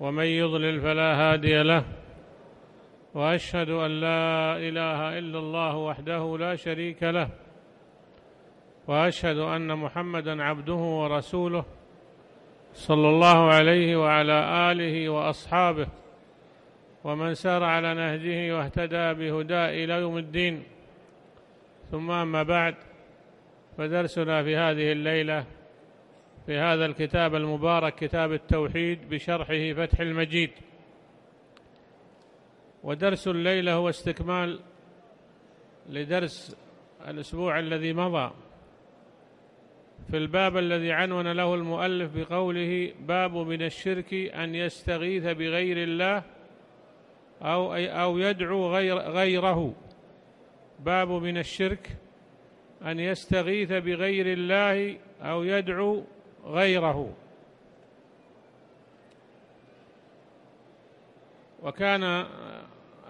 ومن يضلل فلا هادي له واشهد ان لا اله الا الله وحده لا شريك له واشهد ان محمدا عبده ورسوله صلى الله عليه وعلى اله واصحابه ومن سار على نهجه واهتدى بهدى الى يوم الدين ثم اما بعد فدرسنا في هذه الليله في هذا الكتاب المبارك كتاب التوحيد بشرحه فتح المجيد ودرس الليلة هو استكمال لدرس الأسبوع الذي مضى في الباب الذي عنون له المؤلف بقوله باب من الشرك أن يستغيث بغير الله أو, أو يدعو غير غيره باب من الشرك أن يستغيث بغير الله أو يدعو غيره وكان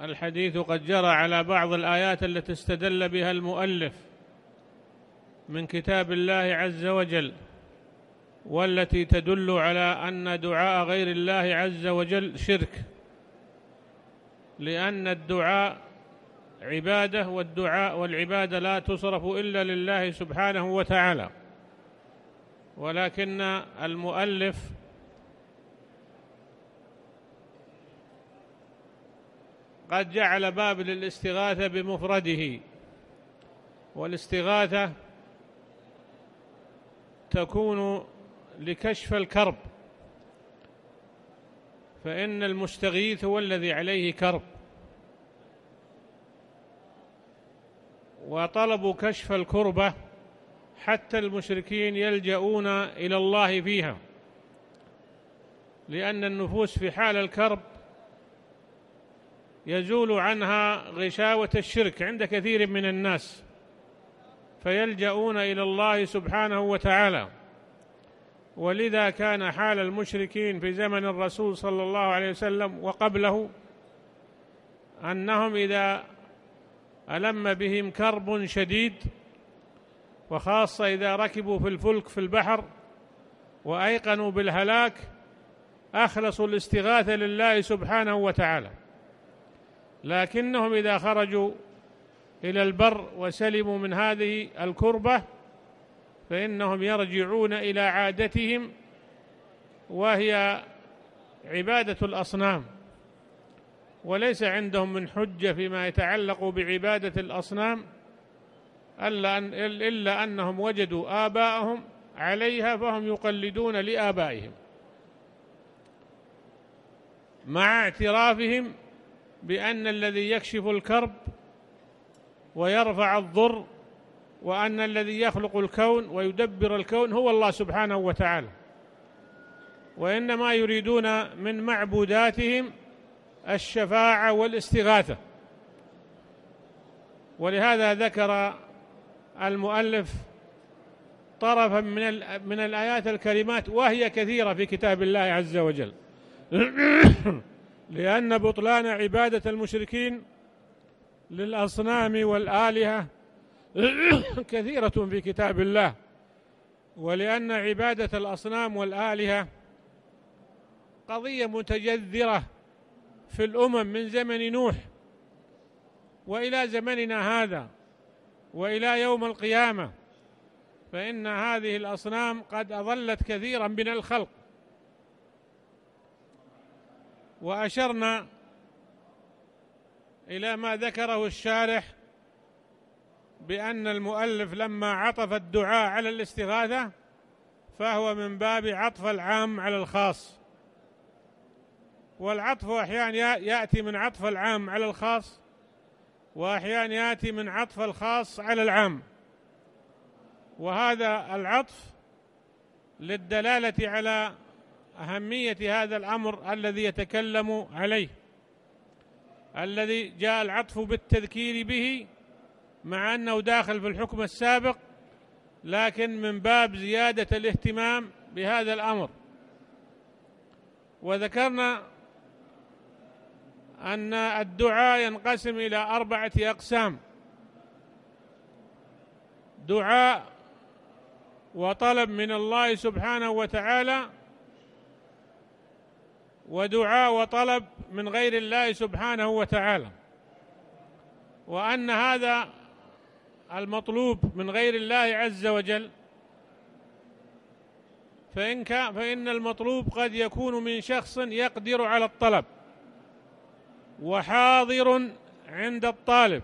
الحديث قد جرى على بعض الآيات التي استدل بها المؤلف من كتاب الله عز وجل والتي تدل على أن دعاء غير الله عز وجل شرك لأن الدعاء عبادة والدعاء والعبادة لا تصرف إلا لله سبحانه وتعالى ولكن المؤلف قد جعل باب للاستغاثة بمفرده والاستغاثة تكون لكشف الكرب فإن المستغيث هو الذي عليه كرب وطلب كشف الكربة حتى المشركين يلجؤون إلى الله فيها لأن النفوس في حال الكرب يزول عنها غشاوة الشرك عند كثير من الناس فيلجؤون إلى الله سبحانه وتعالى ولذا كان حال المشركين في زمن الرسول صلى الله عليه وسلم وقبله أنهم إذا ألم بهم كرب شديد وخاصة إذا ركبوا في الفلك في البحر وأيقنوا بالهلاك أخلصوا الاستغاثة لله سبحانه وتعالى لكنهم إذا خرجوا إلى البر وسلموا من هذه الكربة فإنهم يرجعون إلى عادتهم وهي عبادة الأصنام وليس عندهم من حجة فيما يتعلق بعبادة الأصنام إلا الا أنهم وجدوا آباءهم عليها فهم يقلدون لآبائهم مع اعترافهم بأن الذي يكشف الكرب ويرفع الضر وأن الذي يخلق الكون ويدبر الكون هو الله سبحانه وتعالى وإنما يريدون من معبوداتهم الشفاعة والاستغاثة ولهذا ذكر المؤلف طرفا من من الآيات الكريمات وهي كثيرة في كتاب الله عز وجل لأن بطلان عبادة المشركين للأصنام والآلهة كثيرة في كتاب الله ولأن عبادة الأصنام والآلهة قضية متجذرة في الأمم من زمن نوح وإلى زمننا هذا والى يوم القيامه فان هذه الاصنام قد اضلت كثيرا من الخلق واشرنا الى ما ذكره الشارح بان المؤلف لما عطف الدعاء على الاستغاثه فهو من باب عطف العام على الخاص والعطف احيانا ياتي من عطف العام على الخاص واحيانا ياتي من عطف الخاص على العام وهذا العطف للدلاله على اهميه هذا الامر الذي يتكلم عليه الذي جاء العطف بالتذكير به مع انه داخل في الحكم السابق لكن من باب زياده الاهتمام بهذا الامر وذكرنا أن الدعاء ينقسم إلى أربعة أقسام دعاء وطلب من الله سبحانه وتعالى ودعاء وطلب من غير الله سبحانه وتعالى وأن هذا المطلوب من غير الله عز وجل فإن, فإن المطلوب قد يكون من شخص يقدر على الطلب وحاضر عند الطالب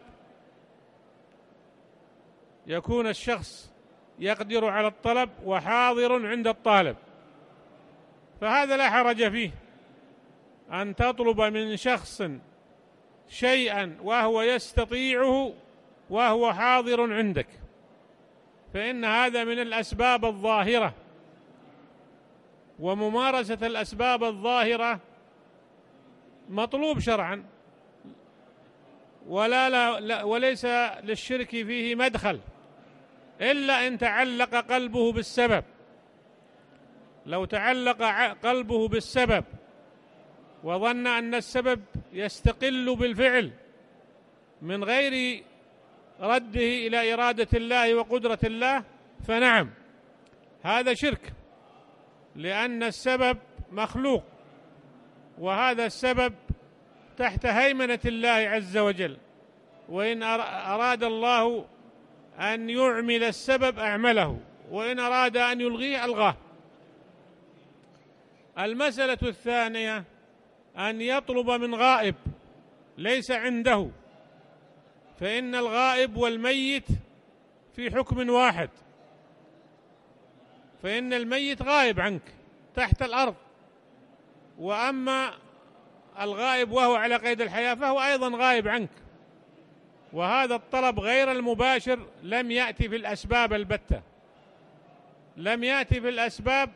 يكون الشخص يقدر على الطلب وحاضر عند الطالب فهذا لا حرج فيه أن تطلب من شخص شيئا وهو يستطيعه وهو حاضر عندك فإن هذا من الأسباب الظاهرة وممارسة الأسباب الظاهرة مطلوب شرعا ولا لا, لا وليس للشرك فيه مدخل إلا إن تعلق قلبه بالسبب لو تعلق قلبه بالسبب وظن أن السبب يستقل بالفعل من غير رده إلى إرادة الله وقدرة الله فنعم هذا شرك لأن السبب مخلوق وهذا السبب تحت هيمنة الله عز وجل وإن أراد الله أن يعمل السبب أعمله وإن أراد أن يلغيه ألغاه المسألة الثانية أن يطلب من غائب ليس عنده فإن الغائب والميت في حكم واحد فإن الميت غائب عنك تحت الأرض وأما الغائب وهو على قيد الحياة فهو أيضا غائب عنك وهذا الطلب غير المباشر لم يأتي في الأسباب البتة لم يأتي في الأسباب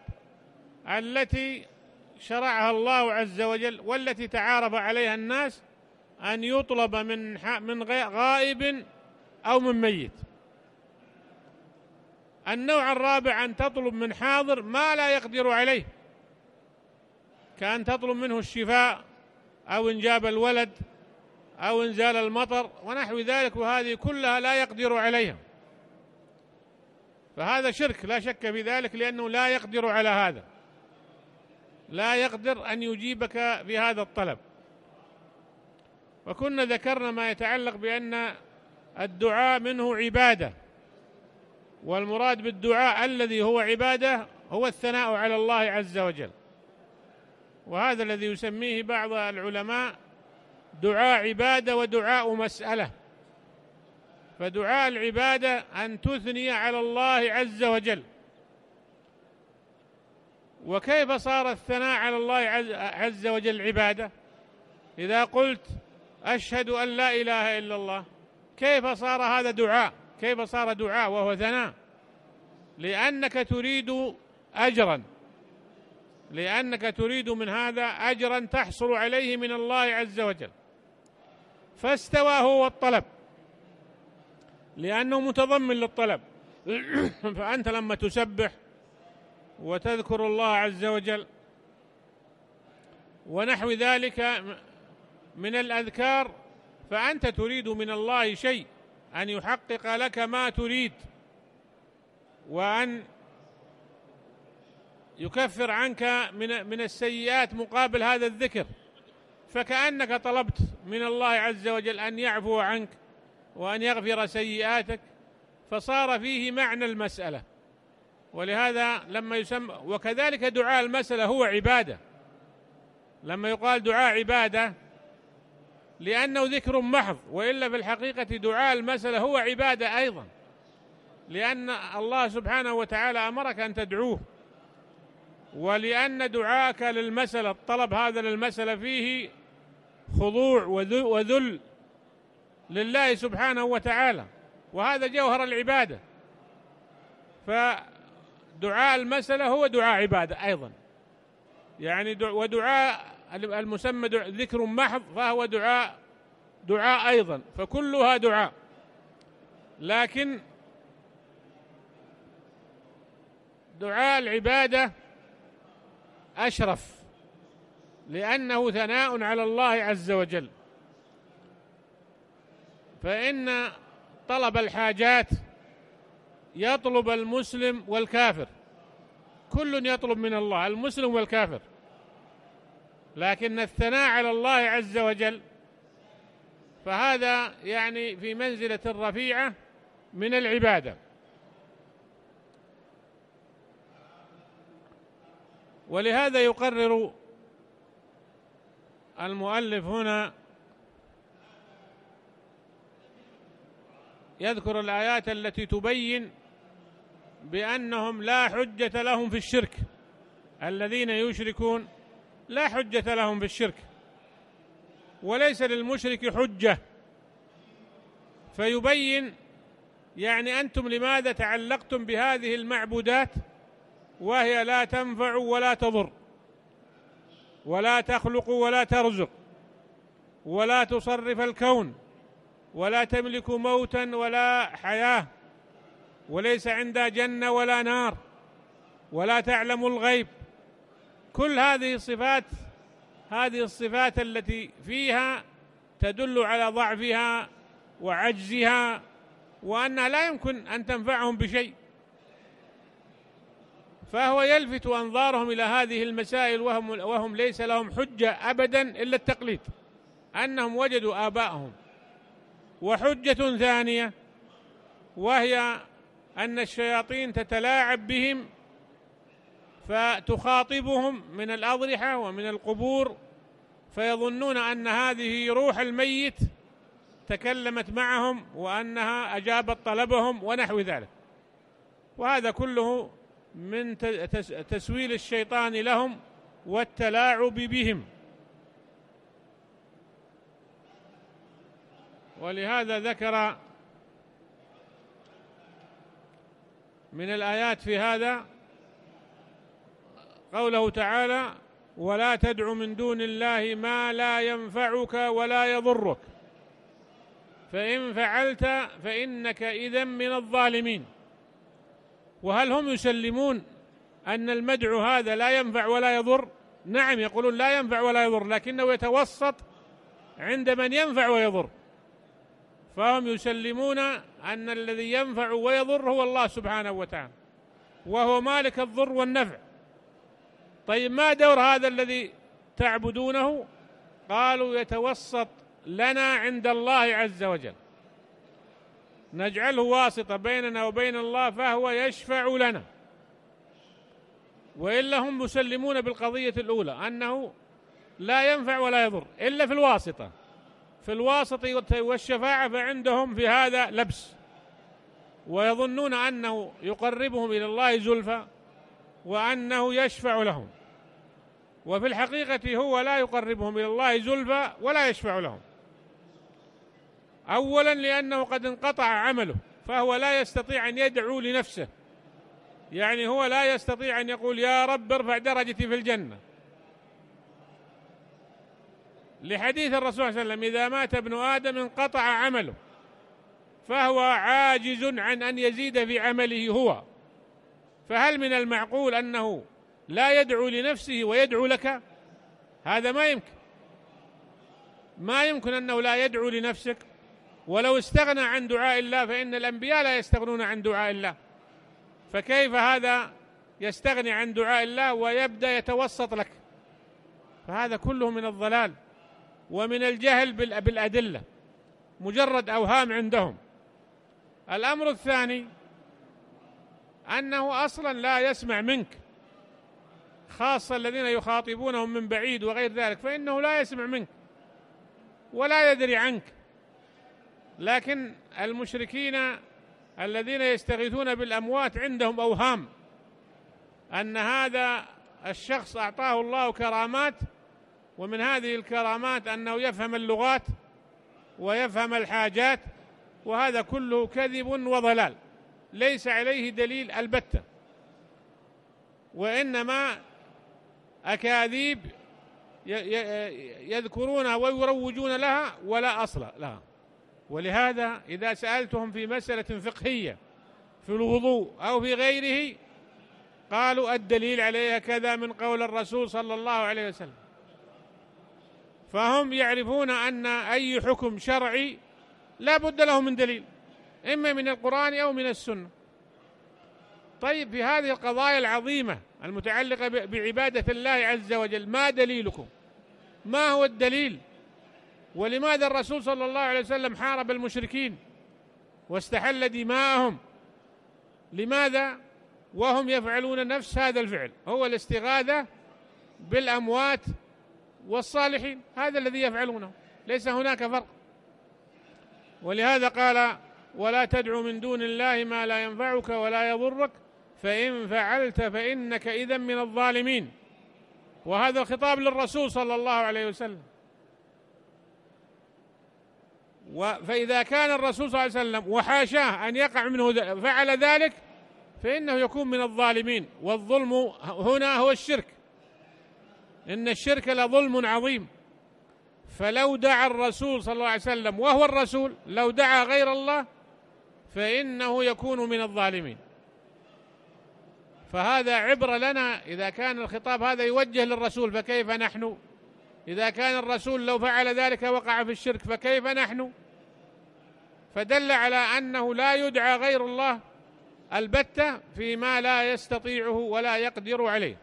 التي شرعها الله عز وجل والتي تعارف عليها الناس أن يطلب من من غائب أو من ميت النوع الرابع أن تطلب من حاضر ما لا يقدر عليه كأن تطلب منه الشفاء أو إنجاب الولد أو إنزال المطر ونحو ذلك وهذه كلها لا يقدر عليها فهذا شرك لا شك في ذلك لأنه لا يقدر على هذا لا يقدر أن يجيبك بهذا الطلب وكنا ذكرنا ما يتعلق بأن الدعاء منه عبادة والمراد بالدعاء الذي هو عبادة هو الثناء على الله عز وجل وهذا الذي يسميه بعض العلماء دعاء عبادة ودعاء مسألة فدعاء العبادة أن تثني على الله عز وجل وكيف صار الثناء على الله عز وجل عبادة إذا قلت أشهد أن لا إله إلا الله كيف صار هذا دعاء كيف صار دعاء وهو ثناء لأنك تريد أجراً لأنك تريد من هذا أجرا تحصل عليه من الله عز وجل فاستوى هو الطلب لأنه متضمن للطلب فأنت لما تسبح وتذكر الله عز وجل ونحو ذلك من الأذكار فأنت تريد من الله شيء أن يحقق لك ما تريد وأن يكفر عنك من من السيئات مقابل هذا الذكر فكأنك طلبت من الله عز وجل أن يعفو عنك وأن يغفر سيئاتك فصار فيه معنى المسألة ولهذا لما يسمى وكذلك دعاء المسألة هو عبادة لما يقال دعاء عبادة لأنه ذكر محض وإلا في الحقيقة دعاء المسألة هو عبادة أيضا لأن الله سبحانه وتعالى أمرك أن تدعوه ولأن دعاك للمسألة الطلب هذا للمسألة فيه خضوع وذل لله سبحانه وتعالى وهذا جوهر العبادة فدعاء المسألة هو دعاء عبادة أيضا يعني ودعاء المسمى ذكر محض فهو دعاء دعاء أيضا فكلها دعاء لكن دعاء العبادة أشرف لأنه ثناء على الله عز وجل فإن طلب الحاجات يطلب المسلم والكافر كل يطلب من الله المسلم والكافر لكن الثناء على الله عز وجل فهذا يعني في منزلة رفيعة من العبادة ولهذا يقرر المؤلف هنا يذكر الآيات التي تبين بأنهم لا حجة لهم في الشرك الذين يشركون لا حجة لهم في الشرك وليس للمشرك حجة فيبين يعني أنتم لماذا تعلقتم بهذه المعبودات وهي لا تنفع ولا تضر ولا تخلق ولا ترزق ولا تصرف الكون ولا تملك موتا ولا حياه وليس عندها جنه ولا نار ولا تعلم الغيب كل هذه الصفات هذه الصفات التي فيها تدل على ضعفها وعجزها وانها لا يمكن ان تنفعهم بشيء فهو يلفت أنظارهم إلى هذه المسائل وهم, وهم ليس لهم حجة أبدا إلا التقليد أنهم وجدوا آباءهم وحجة ثانية وهي أن الشياطين تتلاعب بهم فتخاطبهم من الأضرحة ومن القبور فيظنون أن هذه روح الميت تكلمت معهم وأنها أجابت طلبهم ونحو ذلك وهذا كله من تسويل الشيطان لهم والتلاعب بهم ولهذا ذكر من الآيات في هذا قوله تعالى ولا تدع من دون الله ما لا ينفعك ولا يضرك فإن فعلت فإنك إذا من الظالمين وهل هم يسلمون أن المدعو هذا لا ينفع ولا يضر نعم يقولون لا ينفع ولا يضر لكنه يتوسط عند من ينفع ويضر فهم يسلمون أن الذي ينفع ويضر هو الله سبحانه وتعالى وهو مالك الضر والنفع طيب ما دور هذا الذي تعبدونه قالوا يتوسط لنا عند الله عز وجل نجعله واسطة بيننا وبين الله فهو يشفع لنا وإلا هم مسلمون بالقضية الأولى أنه لا ينفع ولا يضر إلا في الواسطة في الواسطة والشفاعة فعندهم في هذا لبس ويظنون أنه يقربهم إلى الله زلفى وأنه يشفع لهم وفي الحقيقة هو لا يقربهم إلى الله زلفى ولا يشفع لهم اولا لانه قد انقطع عمله فهو لا يستطيع ان يدعو لنفسه يعني هو لا يستطيع ان يقول يا رب ارفع درجتي في الجنه لحديث الرسول صلى الله عليه وسلم اذا مات ابن ادم انقطع عمله فهو عاجز عن ان يزيد في عمله هو فهل من المعقول انه لا يدعو لنفسه ويدعو لك هذا ما يمكن ما يمكن انه لا يدعو لنفسك ولو استغنى عن دعاء الله فإن الأنبياء لا يستغنون عن دعاء الله فكيف هذا يستغني عن دعاء الله ويبدأ يتوسط لك فهذا كله من الضلال ومن الجهل بالأدلة مجرد أوهام عندهم الأمر الثاني أنه أصلا لا يسمع منك خاصة الذين يخاطبونهم من بعيد وغير ذلك فإنه لا يسمع منك ولا يدري عنك لكن المشركين الذين يستغيثون بالأموات عندهم أوهام أن هذا الشخص أعطاه الله كرامات ومن هذه الكرامات أنه يفهم اللغات ويفهم الحاجات وهذا كله كذب وضلال ليس عليه دليل البتة وإنما أكاذيب يذكرونها ويروجون لها ولا أصل لها ولهذا إذا سألتهم في مسألة فقهية في الوضوء أو في غيره قالوا الدليل عليها كذا من قول الرسول صلى الله عليه وسلم فهم يعرفون أن أي حكم شرعي لا بد له من دليل إما من القرآن أو من السنة طيب في هذه القضايا العظيمة المتعلقة بعبادة الله عز وجل ما دليلكم ما هو الدليل ولماذا الرسول صلى الله عليه وسلم حارب المشركين واستحل دماءهم لماذا وهم يفعلون نفس هذا الفعل هو الاستغاثة بالأموات والصالحين هذا الذي يفعلونه ليس هناك فرق ولهذا قال ولا تدع من دون الله ما لا ينفعك ولا يضرك فإن فعلت فإنك إذا من الظالمين وهذا الخطاب للرسول صلى الله عليه وسلم فإذا كان الرسول صلى الله عليه وسلم وحاشاه أن يقع منه فعل ذلك فإنه يكون من الظالمين والظلم هنا هو الشرك إن الشرك لظلم عظيم فلو دعا الرسول صلى الله عليه وسلم وهو الرسول لو دعا غير الله فإنه يكون من الظالمين فهذا عبرة لنا إذا كان الخطاب هذا يوجه للرسول فكيف نحن إذا كان الرسول لو فعل ذلك وقع في الشرك فكيف نحن فدل على أنه لا يدعى غير الله البتة فيما لا يستطيعه ولا يقدر عليه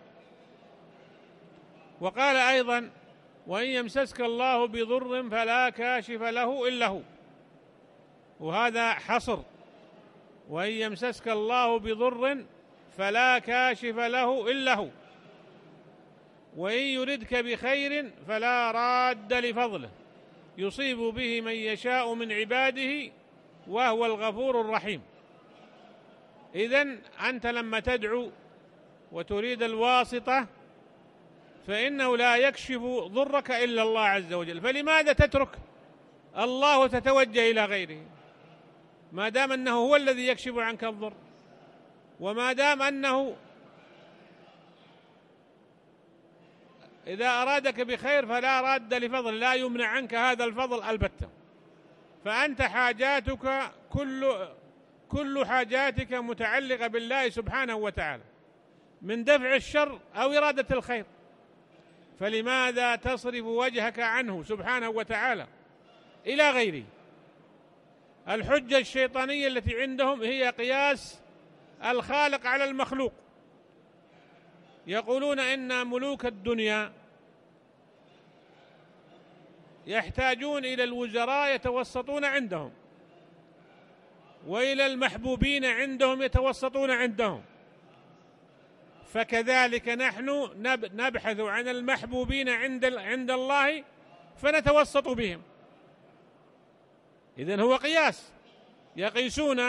وقال أيضا وإن يمسسك الله بضر فلا كاشف له إلا هو وهذا حصر وإن يمسسك الله بضر فلا كاشف له إلا هو وإن يردك بخير فلا راد لفضله يصيب به من يشاء من عباده وهو الغفور الرحيم إذا أنت لما تدعو وتريد الواسطة فإنه لا يكشف ضرك إلا الله عز وجل فلماذا تترك الله وتتوجه إلى غيره ما دام أنه هو الذي يكشف عنك الضر وما دام أنه إذا أرادك بخير فلا راد لفضل لا يمنع عنك هذا الفضل البتة فأنت حاجاتك كل كل حاجاتك متعلقة بالله سبحانه وتعالى من دفع الشر أو إرادة الخير فلماذا تصرف وجهك عنه سبحانه وتعالى إلى غيره الحجة الشيطانية التي عندهم هي قياس الخالق على المخلوق يقولون إن ملوك الدنيا يحتاجون إلى الوزراء يتوسطون عندهم وإلى المحبوبين عندهم يتوسطون عندهم فكذلك نحن نبحث عن المحبوبين عند عند الله فنتوسط بهم إذن هو قياس يقيسون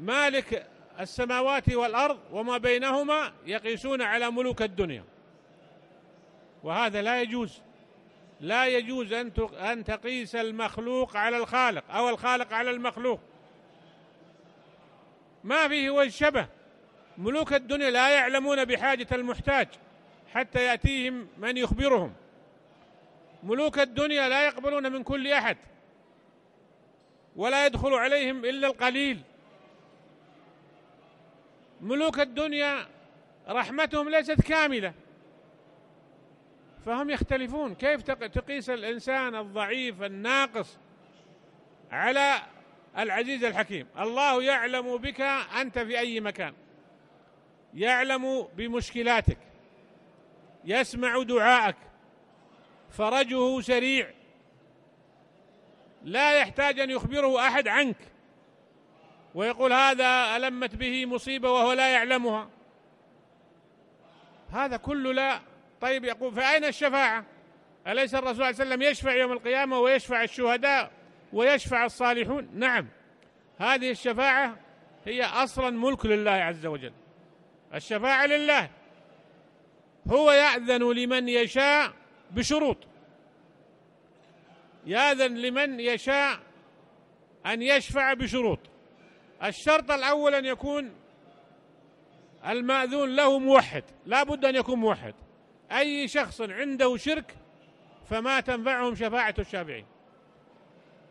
مالك السماوات والأرض وما بينهما يقيسون على ملوك الدنيا وهذا لا يجوز لا يجوز أن أن تقيس المخلوق على الخالق أو الخالق على المخلوق ما فيه وجه شبه ملوك الدنيا لا يعلمون بحاجة المحتاج حتى يأتيهم من يخبرهم ملوك الدنيا لا يقبلون من كل أحد ولا يدخل عليهم إلا القليل ملوك الدنيا رحمتهم ليست كاملة فهم يختلفون كيف تقيس الإنسان الضعيف الناقص على العزيز الحكيم الله يعلم بك أنت في أي مكان يعلم بمشكلاتك يسمع دعاءك فرجه سريع لا يحتاج أن يخبره أحد عنك ويقول هذا ألمت به مصيبة وهو لا يعلمها هذا كله لا طيب يقول فأين الشفاعة أليس الرسول صلى الله عليه وسلم يشفع يوم القيامة ويشفع الشهداء ويشفع الصالحون نعم هذه الشفاعة هي أصلا ملك لله عز وجل الشفاعة لله هو يأذن لمن يشاء بشروط يأذن لمن يشاء أن يشفع بشروط الشرط الأول أن يكون المأذون له موحد لا بد أن يكون موحد أي شخص عنده شرك فما تنفعهم شفاعة الشافعين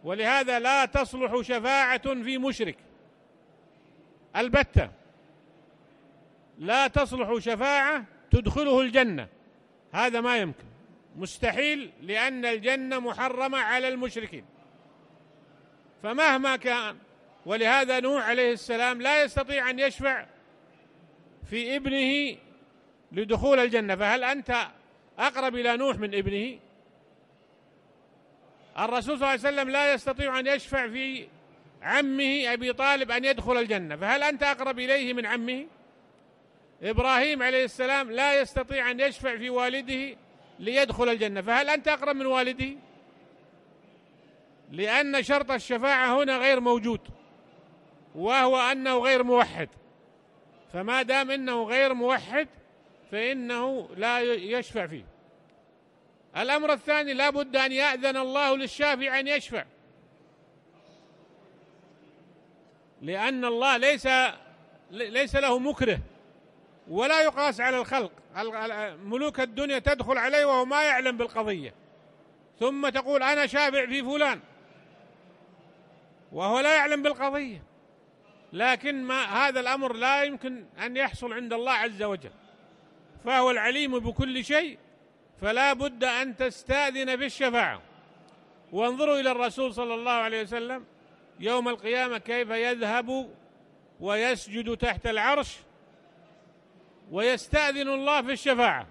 ولهذا لا تصلح شفاعة في مشرك البتة لا تصلح شفاعة تدخله الجنة هذا ما يمكن مستحيل لأن الجنة محرمة على المشركين فمهما كان ولهذا نوح عليه السلام لا يستطيع أن يشفع في ابنه لدخول الجنة فهل أنت أقرب إلى نوح من ابنه الرسول صلى الله عليه وسلم لا يستطيع أن يشفع في عمه أبي طالب أن يدخل الجنة فهل أنت أقرب إليه من عمه إبراهيم عليه السلام لا يستطيع أن يشفع في والده ليدخل الجنة فهل أنت أقرب من والده لأن شرط الشفاعة هنا غير موجود وهو أنه غير موحد فما دام أنه غير موحد فإنه لا يشفع فيه الأمر الثاني لا بد أن يأذن الله للشافع أن يشفع لأن الله ليس ليس له مكره ولا يقاس على الخلق ملوك الدنيا تدخل عليه وهو ما يعلم بالقضية ثم تقول أنا شافع في فلان وهو لا يعلم بالقضية لكن ما هذا الأمر لا يمكن أن يحصل عند الله عز وجل فهو العليم بكل شيء فلا بد أن تستأذن في الشفاعة وانظروا إلى الرسول صلى الله عليه وسلم يوم القيامة كيف يذهب ويسجد تحت العرش ويستأذن الله في الشفاعة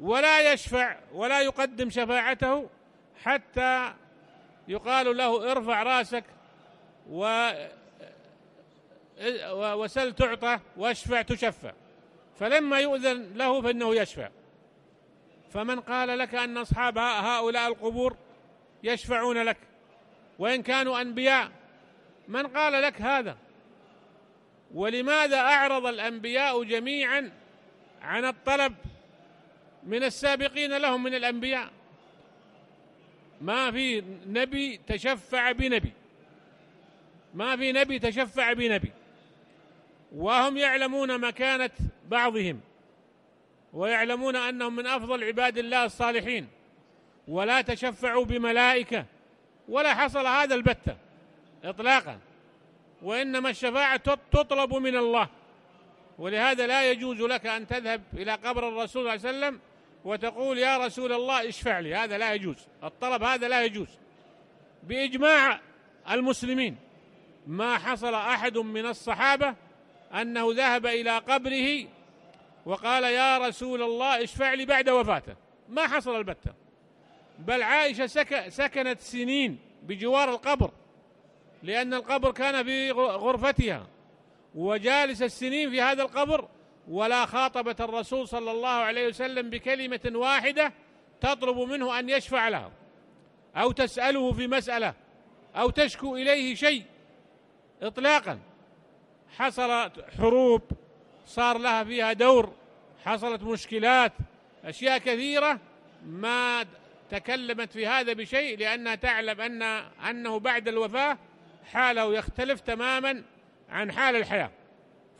ولا يشفع ولا يقدم شفاعته حتى يقال له ارفع راسك و وسل تعطى واشفع تشفع فلما يؤذن له فإنه يشفع فمن قال لك أن أصحاب هؤلاء القبور يشفعون لك وإن كانوا أنبياء من قال لك هذا ولماذا أعرض الأنبياء جميعا عن الطلب من السابقين لهم من الأنبياء ما في نبي تشفع بنبي ما في نبي تشفع بنبي وهم يعلمون مكانة بعضهم ويعلمون أنهم من أفضل عباد الله الصالحين ولا تشفعوا بملائكة ولا حصل هذا البتة إطلاقا وإنما الشفاعة تطلب من الله ولهذا لا يجوز لك أن تذهب إلى قبر الرسول صلى الله عليه وسلم وتقول يا رسول الله اشفع لي هذا لا يجوز الطلب هذا لا يجوز بإجماع المسلمين ما حصل أحد من الصحابة أنه ذهب إلى قبره وقال يا رسول الله اشفع لي بعد وفاته ما حصل البتة بل عائشة سكنت سنين بجوار القبر لأن القبر كان في غرفتها وجالس السنين في هذا القبر ولا خاطبت الرسول صلى الله عليه وسلم بكلمة واحدة تطلب منه أن يشفع لها أو تسأله في مسألة أو تشكو إليه شيء إطلاقاً حصلت حروب صار لها فيها دور حصلت مشكلات أشياء كثيرة ما تكلمت في هذا بشيء لأنها تعلم أن أنه بعد الوفاة حاله يختلف تماما عن حال الحياة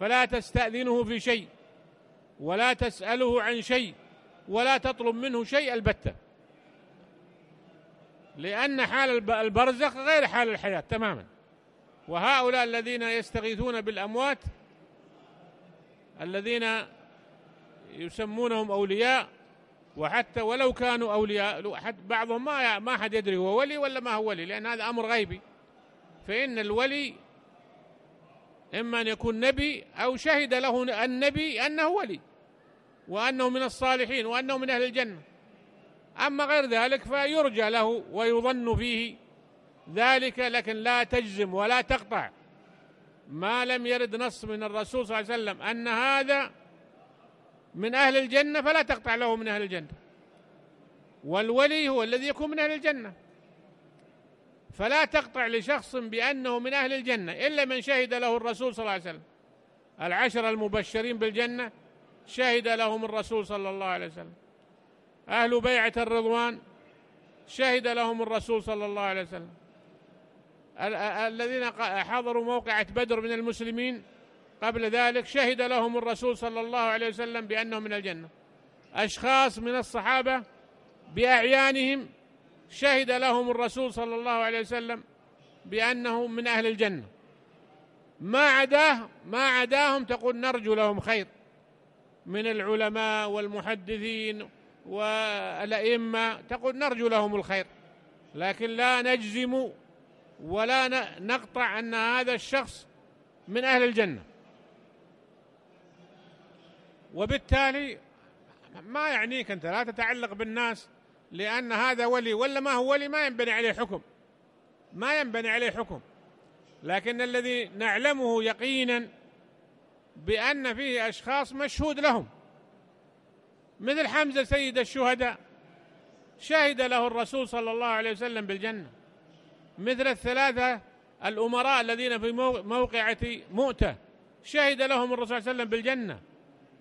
فلا تستأذنه في شيء ولا تسأله عن شيء ولا تطلب منه شيء البتة لأن حال البرزخ غير حال الحياة تماما وهؤلاء الذين يستغيثون بالأموات الذين يسمونهم أولياء وحتى ولو كانوا أولياء حتى بعضهم ما ما حد يدري هو ولي ولا ما هو ولي لأن هذا أمر غيبي فإن الولي إما أن يكون نبي أو شهد له النبي أنه ولي وأنه من الصالحين وأنه من أهل الجنة أما غير ذلك فيرجى له ويظن فيه ذلك لكن لا تجزم ولا تقطع ما لم يرد نص من الرسول صلى الله عليه وسلم أن هذا من أهل الجنة فلا تقطع له من أهل الجنة والولي هو الذي يكون من أهل الجنة فلا تقطع لشخص بأنه من أهل الجنة إلا من شهد له الرسول صلى الله عليه وسلم العشر المبشرين بالجنة شهد لهم الرسول صلى الله عليه وسلم أهل بيعة الرضوان شهد لهم الرسول صلى الله عليه وسلم الذين حضروا موقعة بدر من المسلمين قبل ذلك شهد لهم الرسول صلى الله عليه وسلم بأنهم من الجنة أشخاص من الصحابة بأعيانهم شهد لهم الرسول صلى الله عليه وسلم بأنهم من أهل الجنة ما عداه ما عداهم تقول نرجو لهم خير من العلماء والمحدثين والأئمة تقول نرجو لهم الخير لكن لا نجزم ولا نقطع أن هذا الشخص من أهل الجنة وبالتالي ما يعنيك أنت لا تتعلق بالناس لأن هذا ولي ولا ما هو ولي ما ينبني عليه حكم ما ينبني عليه حكم لكن الذي نعلمه يقينا بأن فيه أشخاص مشهود لهم مثل حمزة سيد الشهداء شهد له الرسول صلى الله عليه وسلم بالجنه مثل الثلاثة الأمراء الذين في موقعة مؤتة شهد لهم الرسول صلى الله عليه وسلم بالجنة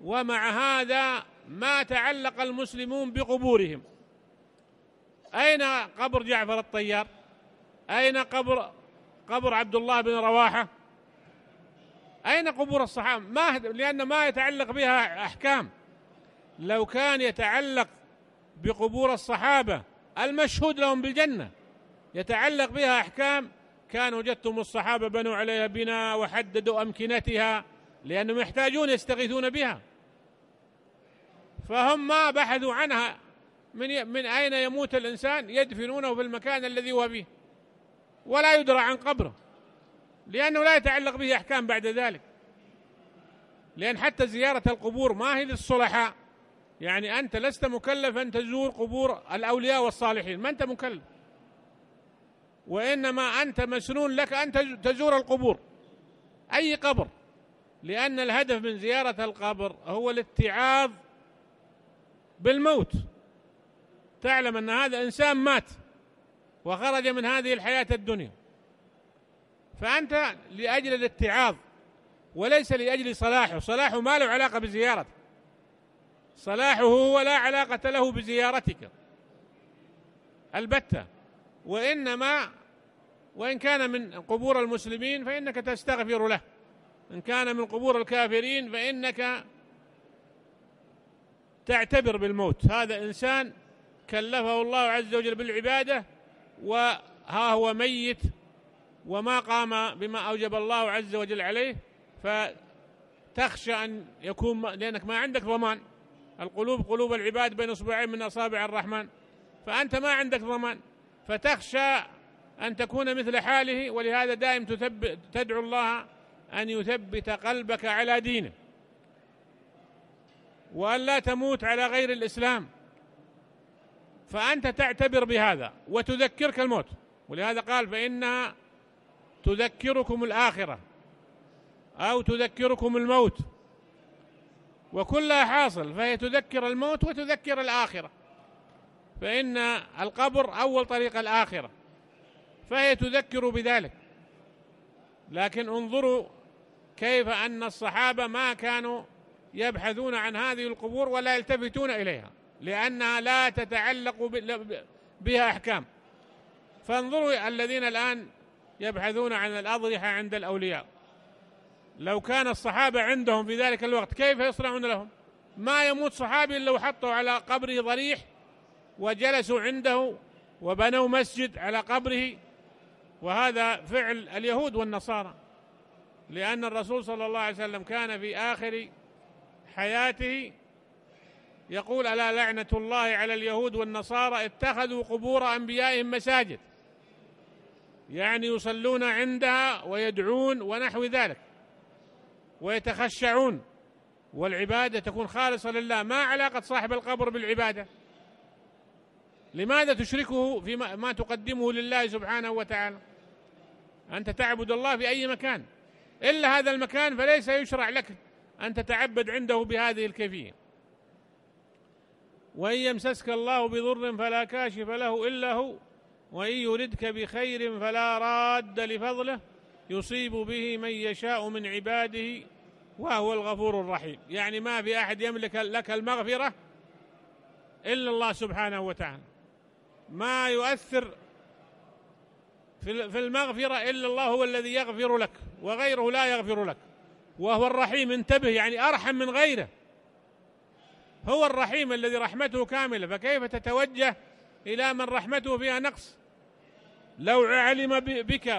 ومع هذا ما تعلق المسلمون بقبورهم أين قبر جعفر الطيار أين قبر قبر عبد الله بن رواحة أين قبور الصحابة ما لأن ما يتعلق بها أحكام لو كان يتعلق بقبور الصحابة المشهود لهم بالجنة يتعلق بها أحكام كان وجدتم الصحابة بنوا عليها بناء وحددوا أمكنتها لأنهم يحتاجون يستغيثون بها فهم ما بحثوا عنها من من أين يموت الإنسان يدفنونه في المكان الذي هو فيه ولا يدرى عن قبره لأنه لا يتعلق به أحكام بعد ذلك لأن حتى زيارة القبور ما هي للصلحاء يعني أنت لست مكلف أن تزور قبور الأولياء والصالحين ما أنت مكلف وإنما أنت مسنون لك أن تزور القبور أي قبر لأن الهدف من زيارة القبر هو الاتعاظ بالموت تعلم أن هذا إنسان مات وخرج من هذه الحياة الدنيا فأنت لأجل الاتعاظ وليس لأجل صلاحه صلاحه ما له علاقة بزيارته صلاحه هو لا علاقة له بزيارتك البتة وإنما وإن كان من قبور المسلمين فإنك تستغفر له إن كان من قبور الكافرين فإنك تعتبر بالموت هذا إنسان كلفه الله عز وجل بالعبادة وها هو ميت وما قام بما أوجب الله عز وجل عليه فتخشى أن يكون لأنك ما عندك ضمان القلوب قلوب العباد بين أصبعين من أصابع الرحمن فأنت ما عندك ضمان فتخشى أن تكون مثل حاله ولهذا دائم تثبت تدعو الله أن يثبت قلبك على دينه وأن لا تموت على غير الإسلام فأنت تعتبر بهذا وتذكرك الموت ولهذا قال فإنها تذكركم الآخرة أو تذكركم الموت وكلها حاصل فهي تذكر الموت وتذكر الآخرة فإن القبر أول طريق الآخرة فهي تذكر بذلك لكن انظروا كيف أن الصحابة ما كانوا يبحثون عن هذه القبور ولا يلتفتون إليها لأنها لا تتعلق بها أحكام فانظروا الذين الآن يبحثون عن الأضرحة عند الأولياء لو كان الصحابة عندهم في ذلك الوقت كيف يصنعون لهم ما يموت صحابي لو حطوا على قبره ضريح وجلسوا عنده وبنوا مسجد على قبره وهذا فعل اليهود والنصارى لأن الرسول صلى الله عليه وسلم كان في آخر حياته يقول ألا لعنة الله على اليهود والنصارى اتخذوا قبور أنبيائهم مساجد يعني يصلون عندها ويدعون ونحو ذلك ويتخشعون والعبادة تكون خالصة لله ما علاقة صاحب القبر بالعبادة لماذا تشركه فيما ما تقدمه لله سبحانه وتعالى أنت تعبد الله في أي مكان إلا هذا المكان فليس يشرع لك أن تتعبد عنده بهذه الكيفية وإن يمسسك الله بضر فلا كاشف له إلا هو وإن يردك بخير فلا راد لفضله يصيب به من يشاء من عباده وهو الغفور الرحيم يعني ما في أحد يملك لك المغفرة إلا الله سبحانه وتعالى ما يؤثر في المغفرة إلا الله هو الذي يغفر لك وغيره لا يغفر لك وهو الرحيم انتبه يعني أرحم من غيره هو الرحيم الذي رحمته كاملة فكيف تتوجه إلى من رحمته فيها نقص لو علم بك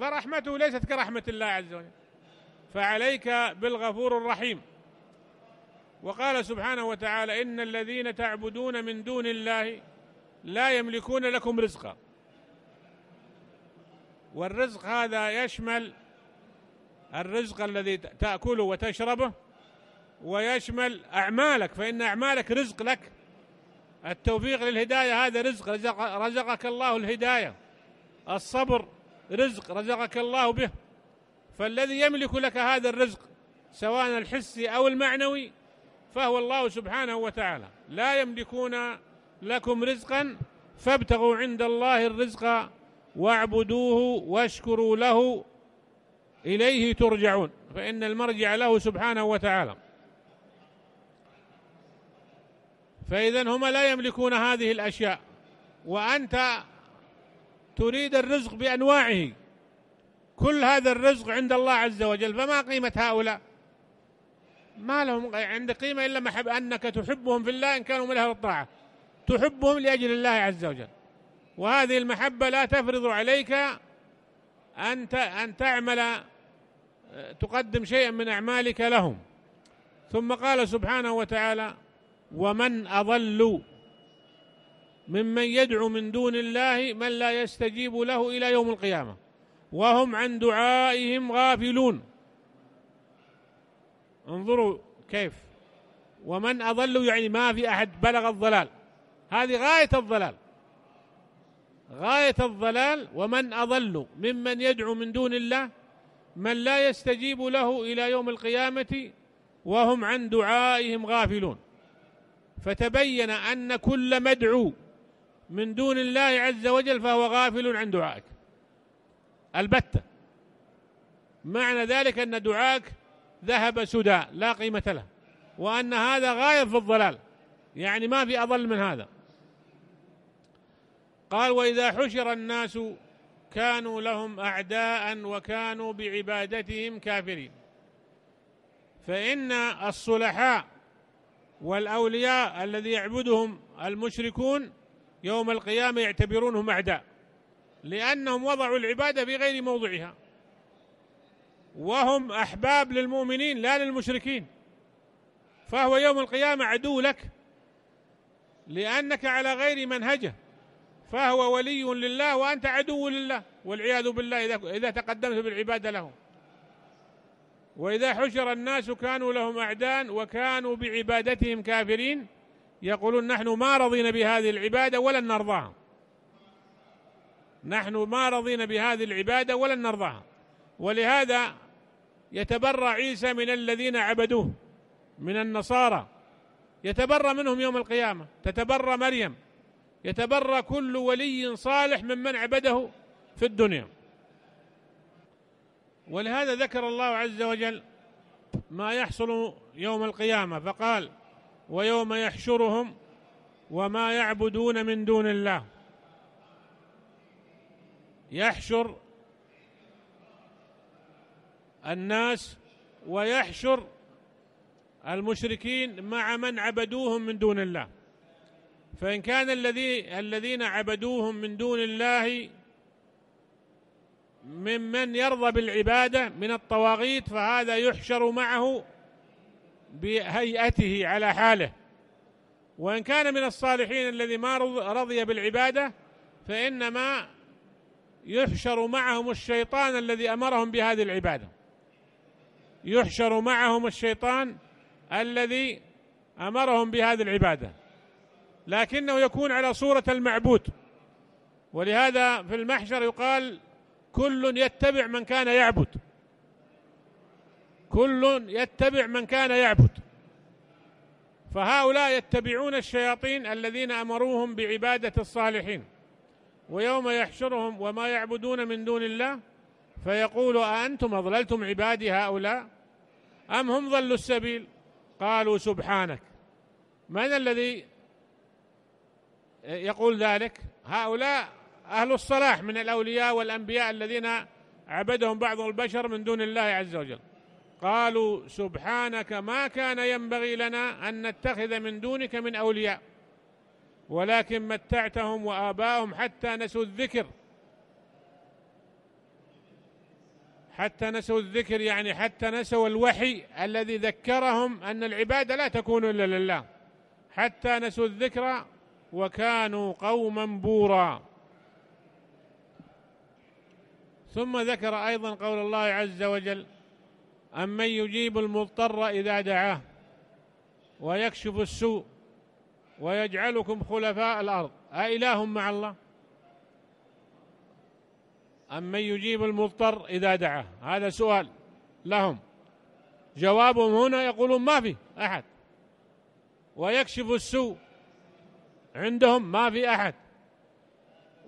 فرحمته ليست كرحمة الله عز وجل فعليك بالغفور الرحيم وقال سبحانه وتعالى إن الذين تعبدون من دون الله لا يملكون لكم رزقا والرزق هذا يشمل الرزق الذي تأكله وتشربه ويشمل أعمالك فإن أعمالك رزق لك التوفيق للهداية هذا رزق رزق رزقك الله الهداية الصبر رزق رزقك الله به فالذي يملك لك هذا الرزق سواء الحسي أو المعنوي فهو الله سبحانه وتعالى لا يملكون لكم رزقا فابتغوا عند الله الرزق واعبدوه واشكروا له إليه ترجعون فإن المرجع له سبحانه وتعالى فإذا هم لا يملكون هذه الأشياء وأنت تريد الرزق بأنواعه كل هذا الرزق عند الله عز وجل فما قيمة هؤلاء ما لهم عند قيمة إلا محب أنك تحبهم في الله إن كانوا من أهل الطاعة تحبهم لأجل الله عز وجل وهذه المحبة لا تفرض عليك أن أن تعمل آه، تقدم شيئا من أعمالك لهم ثم قال سبحانه وتعالى ومن أضل ممن يدعو من دون الله من لا يستجيب له إلى يوم القيامة وهم عن دعائهم غافلون انظروا كيف ومن أضل يعني ما في أحد بلغ الضلال هذه غاية الضلال غاية الضلال ومن أضل ممن يدعو من دون الله من لا يستجيب له إلى يوم القيامة وهم عن دعائهم غافلون فتبين أن كل مدعو من دون الله عز وجل فهو غافل عن دعائك البتة معنى ذلك أن دعائك ذهب سدى لا قيمة له وأن هذا غاية في الضلال يعني ما في أضل من هذا قال وإذا حشر الناس كانوا لهم أعداء وكانوا بعبادتهم كافرين فإن الصلحاء والأولياء الذي يعبدهم المشركون يوم القيامة يعتبرونهم أعداء لأنهم وضعوا العبادة في غير موضعها وهم أحباب للمؤمنين لا للمشركين فهو يوم القيامة عدو لك لأنك على غير منهجه فهو ولي لله وأنت عدو لله والعياذ بالله إذا, إذا تقدمت بالعبادة له وإذا حشر الناس كانوا لهم أعداء وكانوا بعبادتهم كافرين يقولون نحن ما رضينا بهذه العبادة ولن نرضاها نحن ما رضينا بهذه العبادة ولن نرضاها ولهذا يتبرى عيسى من الذين عبدوه من النصارى يتبرى منهم يوم القيامة تتبرى مريم يتبرى كل ولي صالح ممن عبده في الدنيا ولهذا ذكر الله عز وجل ما يحصل يوم القيامة فقال ويوم يحشرهم وما يعبدون من دون الله يحشر الناس ويحشر المشركين مع من عبدوهم من دون الله فإن كان الذي الذين عبدوهم من دون الله ممن يرضى بالعبادة من الطواغيت فهذا يحشر معه بهيئته على حاله وإن كان من الصالحين الذي ما رضي بالعبادة فإنما يحشر معهم الشيطان الذي أمرهم بهذه العبادة يحشر معهم الشيطان الذي أمرهم بهذه العبادة لكنه يكون على صورة المعبود ولهذا في المحشر يقال كل يتبع من كان يعبد كل يتبع من كان يعبد فهؤلاء يتبعون الشياطين الذين أمروهم بعبادة الصالحين ويوم يحشرهم وما يعبدون من دون الله فيقول أأنتم أضللتم عبادي هؤلاء أم هم ضلوا السبيل قالوا سبحانك من الذي يقول ذلك هؤلاء أهل الصلاح من الأولياء والأنبياء الذين عبدهم بعض البشر من دون الله عز وجل قالوا سبحانك ما كان ينبغي لنا أن نتخذ من دونك من أولياء ولكن متعتهم وآباهم حتى نسوا الذكر حتى نسوا الذكر يعني حتى نسوا الوحي الذي ذكرهم أن العبادة لا تكون إلا لله حتى نسوا الذكر وكانوا قوما بورا ثم ذكر أيضا قول الله عز وجل أمن يجيب المضطر إذا دعاه ويكشف السوء ويجعلكم خلفاء الأرض أإله مع الله أمن يجيب المضطر إذا دعاه هذا سؤال لهم جوابهم هنا يقولون ما في أحد ويكشف السوء عندهم ما في أحد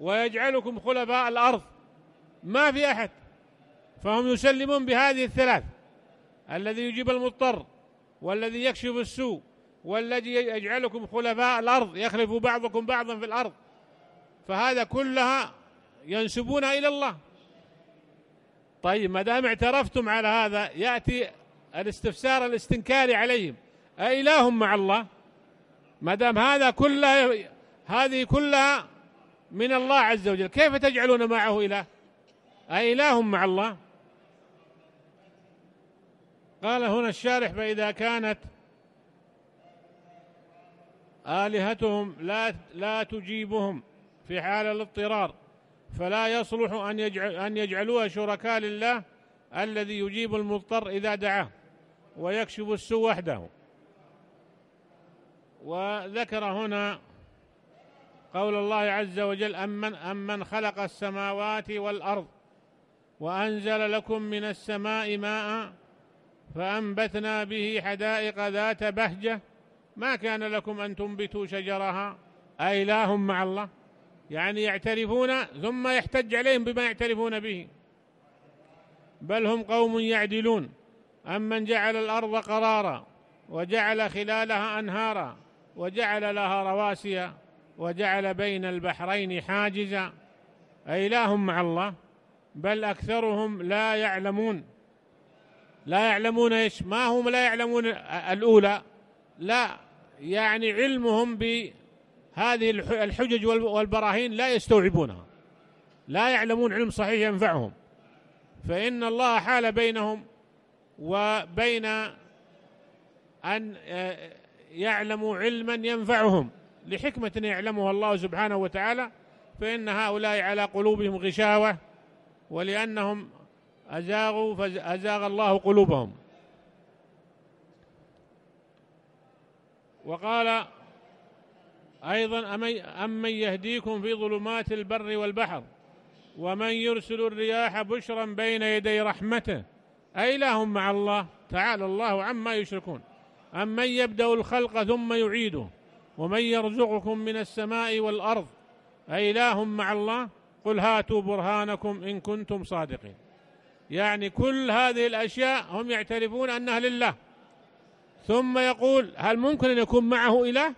ويجعلكم خلفاء الأرض ما في أحد فهم يسلمون بهذه الثلاث الذي يجيب المضطر والذي يكشف السوء والذي يجعلكم خلفاء الأرض يخلف بعضكم بعضا في الأرض فهذا كلها ينسبونها إلى الله طيب ما دام اعترفتم على هذا يأتي الاستفسار الاستنكاري عليهم أإله مع الله؟ ما دام هذا كله هذه كلها من الله عز وجل كيف تجعلون معه إله أإله مع الله قال هنا الشارح فإذا كانت آلهتهم لا لا تجيبهم في حال الاضطرار فلا يصلح أن يجعل أن يجعلوها شركاء لله الذي يجيب المضطر إذا دعاه ويكشف السوء وحده وذكر هنا قول الله عز وجل أمن, أمن خلق السماوات والأرض وأنزل لكم من السماء ماء فأنبتنا به حدائق ذات بهجة ما كان لكم أن تنبتوا شجرها أإله مع الله يعني يعترفون ثم يحتج عليهم بما يعترفون به بل هم قوم يعدلون أمن جعل الأرض قرارا وجعل خلالها أنهارا وجعل لها رواسي وجعل بين البحرين حاجزا أإله مع الله بل أكثرهم لا يعلمون لا يعلمون إيش ما هم لا يعلمون الأولى لا يعني علمهم بهذه الحجج والبراهين لا يستوعبونها لا يعلمون علم صحيح ينفعهم فإن الله حال بينهم وبين أن آه، يعلم علما ينفعهم لحكمة يعلمها الله سبحانه وتعالى فإن هؤلاء على قلوبهم غشاوة ولأنهم أزاغوا فأزاغ الله قلوبهم وقال أيضا أمن يهديكم في ظلمات البر والبحر ومن يرسل الرياح بشرا بين يدي رحمته أي لهم مع الله تعالى الله عما يشركون أمن يبدأ الخلق ثم يعيده ومن يرزقكم من السماء والأرض أإله مع الله قل هاتوا برهانكم إن كنتم صادقين يعني كل هذه الأشياء هم يعترفون أنها لله ثم يقول هل ممكن أن يكون معه إله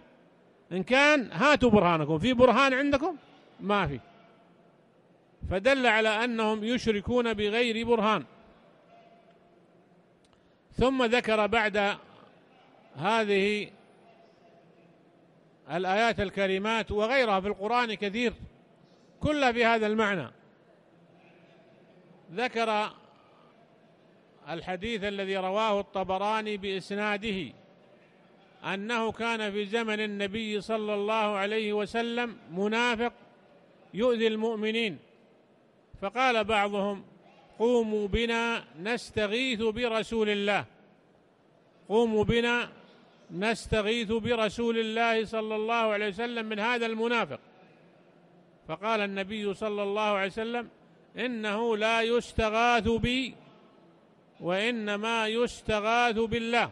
إن كان هاتوا برهانكم في برهان عندكم ما في فدل على أنهم يشركون بغير برهان ثم ذكر بعد هذه الآيات الكريمات وغيرها في القرآن كثير كلها في هذا المعنى ذكر الحديث الذي رواه الطبراني بإسناده أنه كان في زمن النبي صلى الله عليه وسلم منافق يؤذي المؤمنين فقال بعضهم قوموا بنا نستغيث برسول الله قوموا بنا نستغيث برسول الله صلى الله عليه وسلم من هذا المنافق فقال النبي صلى الله عليه وسلم إنه لا يستغاث بي وإنما يستغاث بالله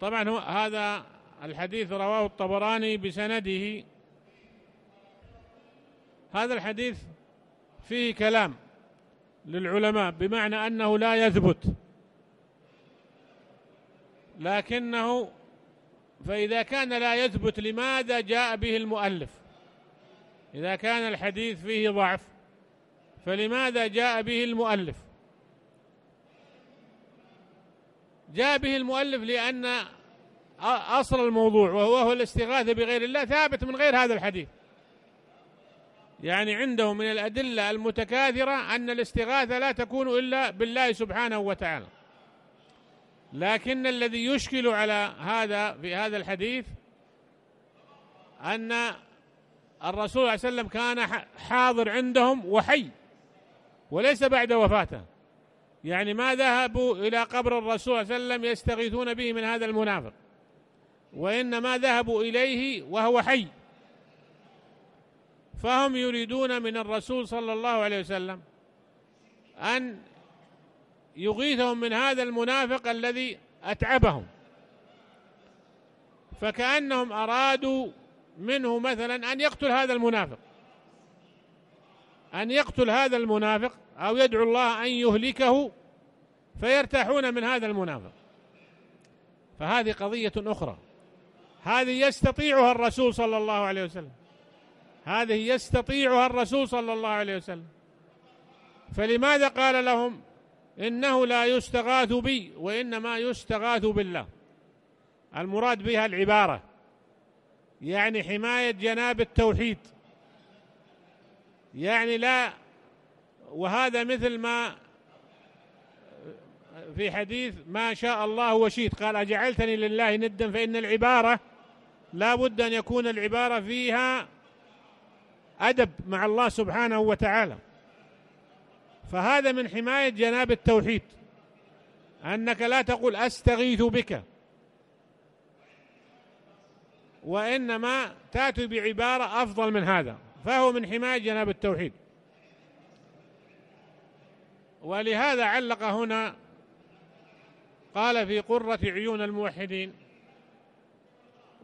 طبعا هذا الحديث رواه الطبراني بسنده هذا الحديث فيه كلام للعلماء بمعنى أنه لا يثبت لكنه فإذا كان لا يثبت لماذا جاء به المؤلف إذا كان الحديث فيه ضعف فلماذا جاء به المؤلف جاء به المؤلف لأن أصل الموضوع وهو الاستغاثة بغير الله ثابت من غير هذا الحديث يعني عنده من الأدلة المتكاثرة أن الاستغاثة لا تكون إلا بالله سبحانه وتعالى لكن الذي يشكل على هذا في هذا الحديث أن الرسول صلى الله عليه وسلم كان حاضر عندهم وحي وليس بعد وفاته يعني ما ذهبوا إلى قبر الرسول صلى الله عليه وسلم يستغيثون به من هذا المنافق وإنما ذهبوا إليه وهو حي فهم يريدون من الرسول صلى الله عليه وسلم أن يغيثهم من هذا المنافق الذي أتعبهم فكأنهم أرادوا منه مثلا أن يقتل هذا المنافق أن يقتل هذا المنافق أو يدعو الله أن يهلكه فيرتاحون من هذا المنافق فهذه قضية أخرى هذه يستطيعها الرسول صلى الله عليه وسلم هذه يستطيعها الرسول صلى الله عليه وسلم فلماذا قال لهم إنه لا يستغاث بي وإنما يستغاث بالله المراد بها العبارة يعني حماية جناب التوحيد يعني لا وهذا مثل ما في حديث ما شاء الله وشئت قال أجعلتني لله ندا فإن العبارة لا بد أن يكون العبارة فيها أدب مع الله سبحانه وتعالى فهذا من حماية جناب التوحيد أنك لا تقول أستغيث بك وإنما تأتي بعبارة أفضل من هذا فهو من حماية جناب التوحيد ولهذا علق هنا قال في قرة عيون الموحدين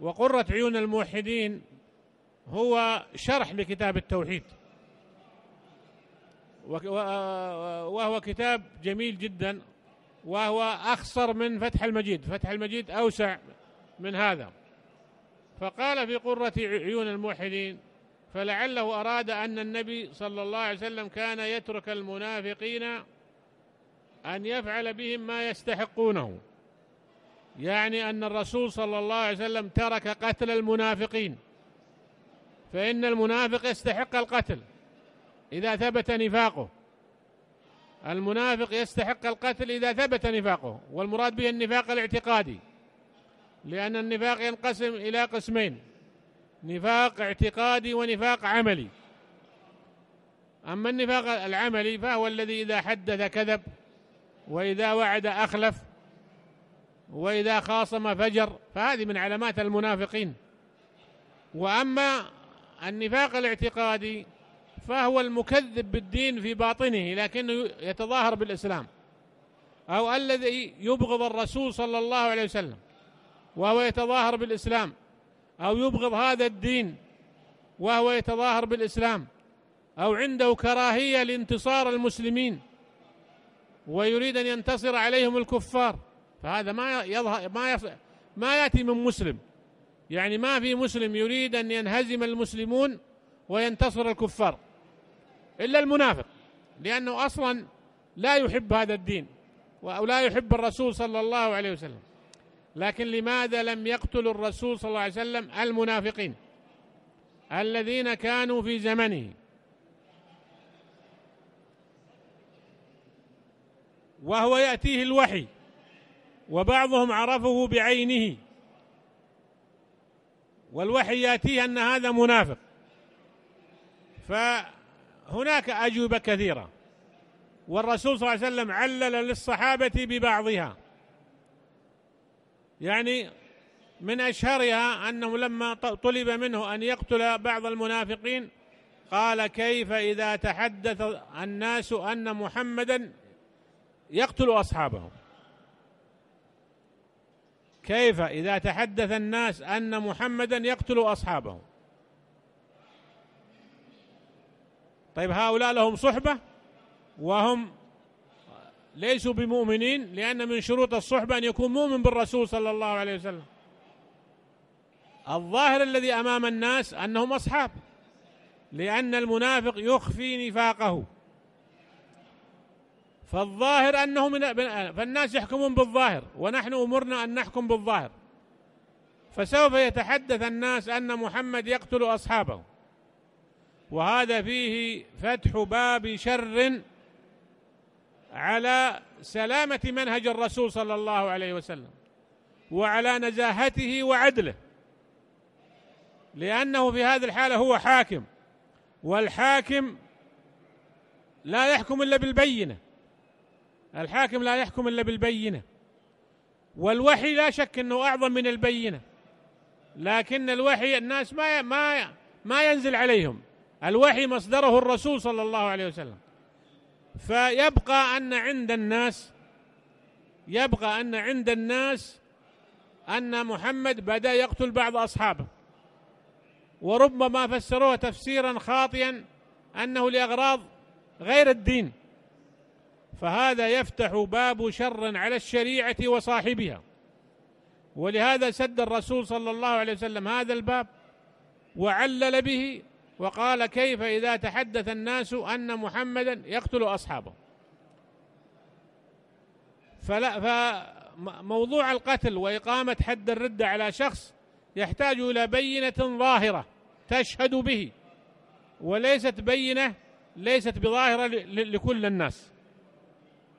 وقرة عيون الموحدين هو شرح لكتاب التوحيد وهو كتاب جميل جدا وهو أخصر من فتح المجيد فتح المجيد أوسع من هذا فقال في قرة عيون الموحدين فلعله أراد أن النبي صلى الله عليه وسلم كان يترك المنافقين أن يفعل بهم ما يستحقونه يعني أن الرسول صلى الله عليه وسلم ترك قتل المنافقين فإن المنافق يستحق القتل إذا ثبت نفاقه المنافق يستحق القتل إذا ثبت نفاقه والمراد به النفاق الاعتقادي لأن النفاق ينقسم إلى قسمين نفاق اعتقادي ونفاق عملي أما النفاق العملي فهو الذي إذا حدث كذب وإذا وعد أخلف وإذا خاصم فجر فهذه من علامات المنافقين وأما النفاق الاعتقادي فهو المكذب بالدين في باطنه لكنه يتظاهر بالإسلام أو الذي يبغض الرسول صلى الله عليه وسلم وهو يتظاهر بالإسلام أو يبغض هذا الدين وهو يتظاهر بالإسلام أو عنده كراهية لانتصار المسلمين ويريد أن ينتصر عليهم الكفار فهذا ما يظهر ما ما يأتي من مسلم يعني ما في مسلم يريد أن ينهزم المسلمون وينتصر الكفار إلا المنافق لأنه أصلا لا يحب هذا الدين أو لا يحب الرسول صلى الله عليه وسلم لكن لماذا لم يقتل الرسول صلى الله عليه وسلم المنافقين الذين كانوا في زمنه وهو يأتيه الوحي وبعضهم عرفه بعينه والوحي يأتيه أن هذا منافق فأخذ هناك أجوبة كثيرة والرسول صلى الله عليه وسلم علل للصحابة ببعضها يعني من أشهرها أنه لما طلب منه أن يقتل بعض المنافقين قال كيف إذا تحدث الناس أن محمدا يقتل أصحابه كيف إذا تحدث الناس أن محمدا يقتل أصحابه طيب هؤلاء لهم صحبة وهم ليسوا بمؤمنين لأن من شروط الصحبة أن يكون مؤمن بالرسول صلى الله عليه وسلم الظاهر الذي أمام الناس أنهم أصحاب لأن المنافق يخفي نفاقه فالظاهر أنه من فالناس يحكمون بالظاهر ونحن أمرنا أن نحكم بالظاهر فسوف يتحدث الناس أن محمد يقتل أصحابه وهذا فيه فتح باب شر على سلامة منهج الرسول صلى الله عليه وسلم وعلى نزاهته وعدله لأنه في هذه الحالة هو حاكم والحاكم لا يحكم إلا بالبينة الحاكم لا يحكم إلا بالبينة والوحي لا شك أنه أعظم من البينة لكن الوحي الناس ما ما ما ينزل عليهم الوحي مصدره الرسول صلى الله عليه وسلم فيبقى أن عند الناس يبقى أن عند الناس أن محمد بدأ يقتل بعض أصحابه وربما فسروه تفسيرا خاطئا أنه لأغراض غير الدين فهذا يفتح باب شر على الشريعة وصاحبها ولهذا سد الرسول صلى الله عليه وسلم هذا الباب وعلل به وقال كيف إذا تحدث الناس أن محمدا يقتل أصحابه فلا فموضوع القتل وإقامة حد الردة على شخص يحتاج إلى بينة ظاهرة تشهد به وليست بينة ليست بظاهرة لكل الناس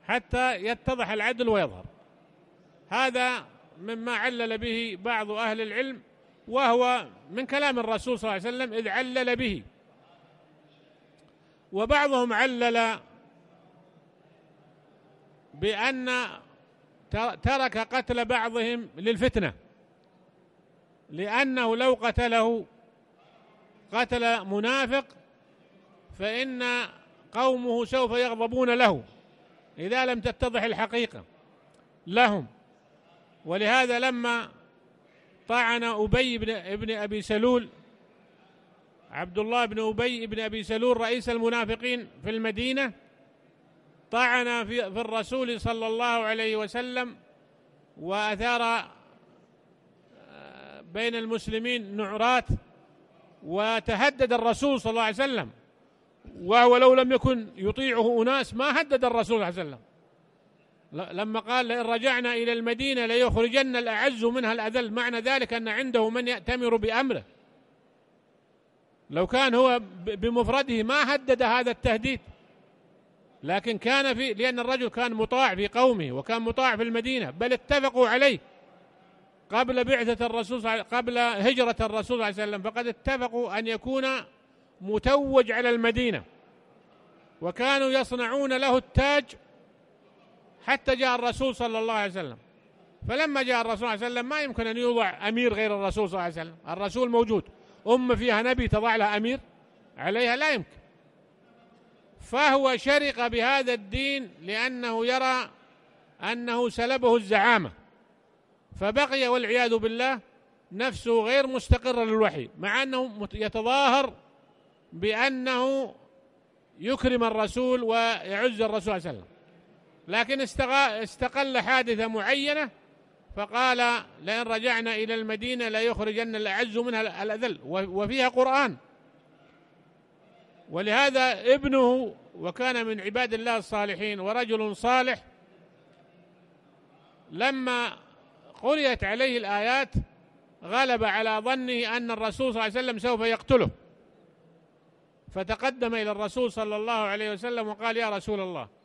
حتى يتضح العدل ويظهر هذا مما علل به بعض أهل العلم وهو من كلام الرسول صلى الله عليه وسلم إذ علل به وبعضهم علل بأن ترك قتل بعضهم للفتنة لأنه لو قتله قتل منافق فإن قومه سوف يغضبون له إذا لم تتضح الحقيقة لهم ولهذا لما طعن أبي بن, ابن أبي سلول عبد الله بن أبي بن أبي سلول رئيس المنافقين في المدينة طعن في الرسول صلى الله عليه وسلم وأثار آه، بين المسلمين نعرات وتهدد الرسول صلى الله عليه وسلم وهو لو لم يكن يطيعه أناس ما هدد الرسول صلى الله عليه وسلم لما قال لئن رجعنا إلى المدينة ليخرجن الأعز منها الأذل معنى ذلك أن عنده من يأتمر بأمره لو كان هو بمفرده ما هدد هذا التهديد لكن كان في لأن الرجل كان مطاع في قومه وكان مطاع في المدينة بل اتفقوا عليه قبل بعثة الرسول قبل هجرة الرسول صلى الله عليه وسلم فقد اتفقوا أن يكون متوج على المدينة وكانوا يصنعون له التاج حتى جاء الرسول صلى الله عليه وسلم فلما جاء الرسول صلى الله عليه وسلم ما يمكن أن يوضع أمير غير الرسول صلى الله عليه وسلم الرسول موجود أم فيها نبي تضع لها أمير عليها لا يمكن فهو شرق بهذا الدين لأنه يرى أنه سلبه الزعامة فبقي والعياذ بالله نفسه غير مستقرة للوحي مع أنه يتظاهر بأنه يكرم الرسول ويعز الرسول صلى الله عليه وسلم لكن استقل حادثة معينة فقال لئن رجعنا إلى المدينة ليخرجن الأعز منها الأذل وفيها قرآن ولهذا ابنه وكان من عباد الله الصالحين ورجل صالح لما قرئت عليه الآيات غلب على ظنه أن الرسول صلى الله عليه وسلم سوف يقتله فتقدم إلى الرسول صلى الله عليه وسلم وقال يا رسول الله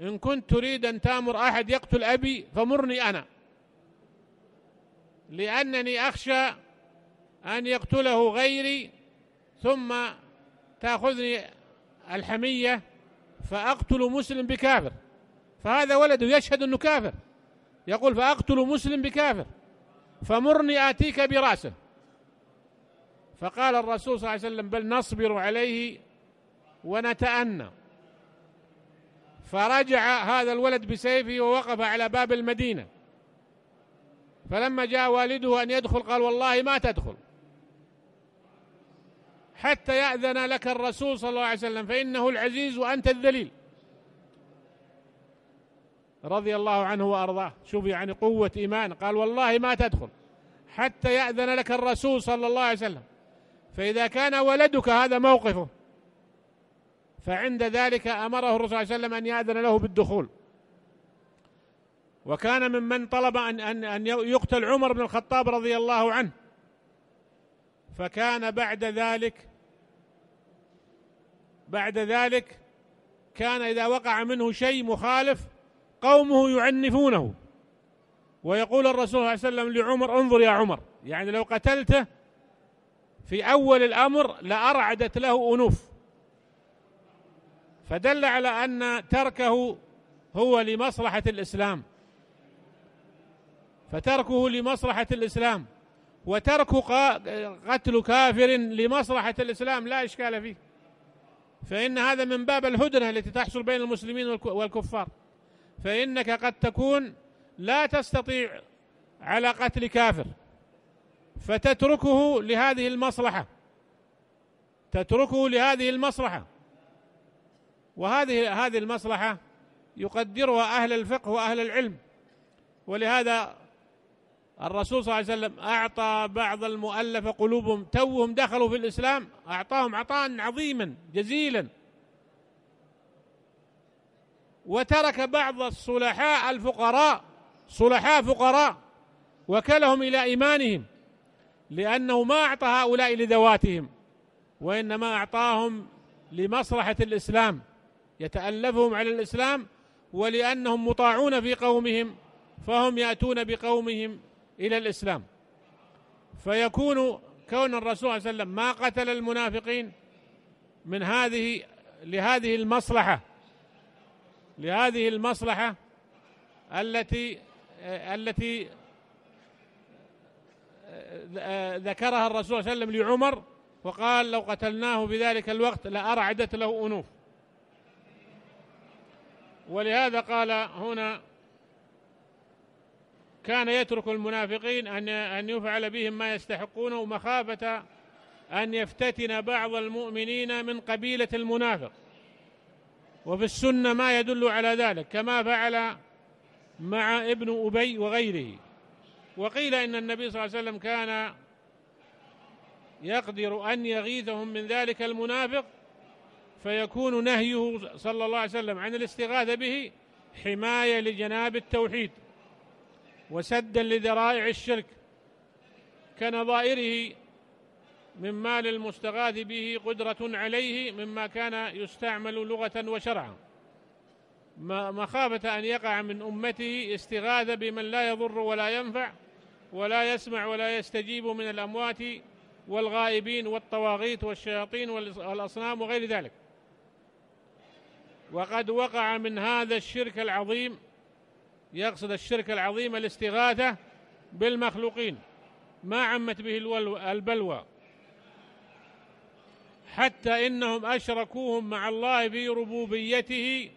إن كنت تريد أن تأمر أحد يقتل أبي فمرني أنا لأنني أخشى أن يقتله غيري ثم تأخذني الحمية فأقتل مسلم بكافر فهذا ولده يشهد أنه كافر يقول فأقتل مسلم بكافر فمرني آتيك براسه فقال الرسول صلى الله عليه وسلم بل نصبر عليه ونتأنى فرجع هذا الولد بسيفه ووقف على باب المدينة فلما جاء والده أن يدخل قال والله ما تدخل حتى يأذن لك الرسول صلى الله عليه وسلم فإنه العزيز وأنت الذليل رضي الله عنه وأرضاه شوف يعني قوة إيمان قال والله ما تدخل حتى يأذن لك الرسول صلى الله عليه وسلم فإذا كان ولدك هذا موقفه فعند ذلك أمره الرسول صلى الله عليه وسلم أن يأذن له بالدخول وكان ممن طلب أن, أن, أن يقتل عمر بن الخطاب رضي الله عنه فكان بعد ذلك بعد ذلك كان إذا وقع منه شيء مخالف قومه يعنفونه ويقول الرسول صلى الله عليه وسلم لعمر انظر يا عمر يعني لو قتلته في أول الأمر لأرعدت له أنوف فدل على أن تركه هو لمصلحة الإسلام فتركه لمصلحة الإسلام وترك قتل كافر لمصلحة الإسلام لا إشكال فيه فإن هذا من باب الهدنة التي تحصل بين المسلمين والكفار فإنك قد تكون لا تستطيع على قتل كافر فتتركه لهذه المصلحة تتركه لهذه المصلحة وهذه هذه المصلحة يقدرها أهل الفقه وأهل العلم ولهذا الرسول صلى الله عليه وسلم أعطى بعض المؤلف قلوبهم توهم دخلوا في الإسلام أعطاهم عطاء عظيما جزيلا وترك بعض الصلحاء الفقراء صلحاء فقراء وكلهم إلى إيمانهم لأنه ما أعطى هؤلاء لذواتهم وإنما أعطاهم لمصلحة الإسلام يتألفهم على الإسلام ولأنهم مطاعون في قومهم فهم يأتون بقومهم إلى الإسلام فيكون كون الرسول صلى الله عليه وسلم ما قتل المنافقين من هذه لهذه المصلحة لهذه المصلحة التي التي ذكرها الرسول صلى الله عليه وسلم لعمر وقال لو قتلناه بذلك الوقت لأرعدت له أنوف ولهذا قال هنا كان يترك المنافقين أن أن يفعل بهم ما يستحقونه مخافة أن يفتتن بعض المؤمنين من قبيلة المنافق وفي السنة ما يدل على ذلك كما فعل مع ابن أبي وغيره وقيل إن النبي صلى الله عليه وسلم كان يقدر أن يغيثهم من ذلك المنافق فيكون نهيه صلى الله عليه وسلم عن الاستغاثة به حماية لجناب التوحيد وسدا لذرائع الشرك كنظائره من مال المستغاث به قدرة عليه مما كان يستعمل لغة وشرعا مخافة أن يقع من أمته استغاثة بمن لا يضر ولا ينفع ولا يسمع ولا يستجيب من الأموات والغائبين والطواغيت والشياطين والأصنام وغير ذلك وقد وقع من هذا الشرك العظيم يقصد الشرك العظيم الاستغاثة بالمخلوقين ما عمت به البلوى حتى إنهم أشركوهم مع الله في ربوبيته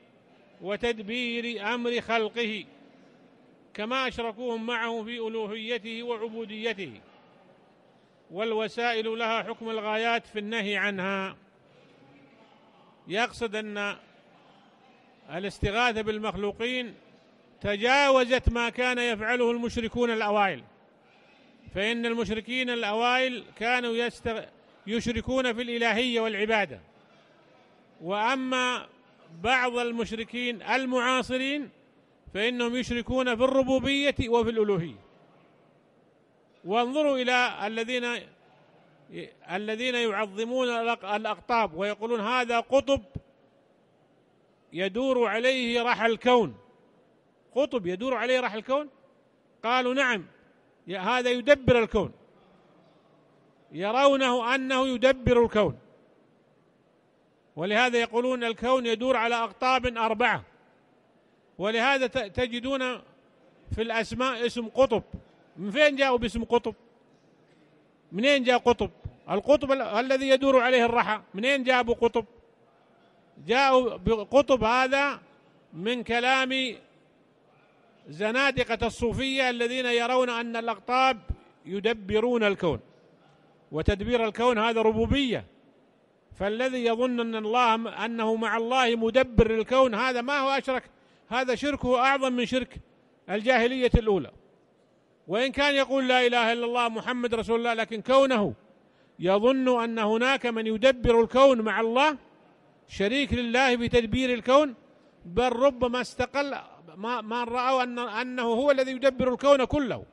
وتدبير أمر خلقه كما أشركوهم معه في ألوهيته وعبوديته والوسائل لها حكم الغايات في النهي عنها يقصد أن الاستغاثة بالمخلوقين تجاوزت ما كان يفعله المشركون الأوائل فإن المشركين الأوائل كانوا يستغ... يشركون في الإلهية والعبادة وأما بعض المشركين المعاصرين فإنهم يشركون في الربوبية وفي الألوهية وانظروا إلى الذين الذين يعظمون الأقطاب ويقولون هذا قطب يدور عليه رحى الكون قطب يدور عليه رحى الكون قالوا نعم هذا يدبر الكون يرونه أنه يدبر الكون ولهذا يقولون الكون يدور على أقطاب أربعة ولهذا تجدون في الأسماء اسم قطب من فين جاءوا باسم قطب منين جاء قطب القطب الذي يدور عليه الرحى منين جابوا قطب جاءوا بقطب هذا من كلام زنادقة الصوفية الذين يرون أن الأقطاب يدبرون الكون وتدبير الكون هذا ربوبية فالذي يظن أن الله أنه مع الله مدبر للكون هذا ما هو أشرك هذا شركه أعظم من شرك الجاهلية الأولى وإن كان يقول لا إله إلا الله محمد رسول الله لكن كونه يظن أن هناك من يدبر الكون مع الله شريك لله بتدبير الكون بل ربما استقل ما, ما رأوا أن أنه هو الذي يدبر الكون كله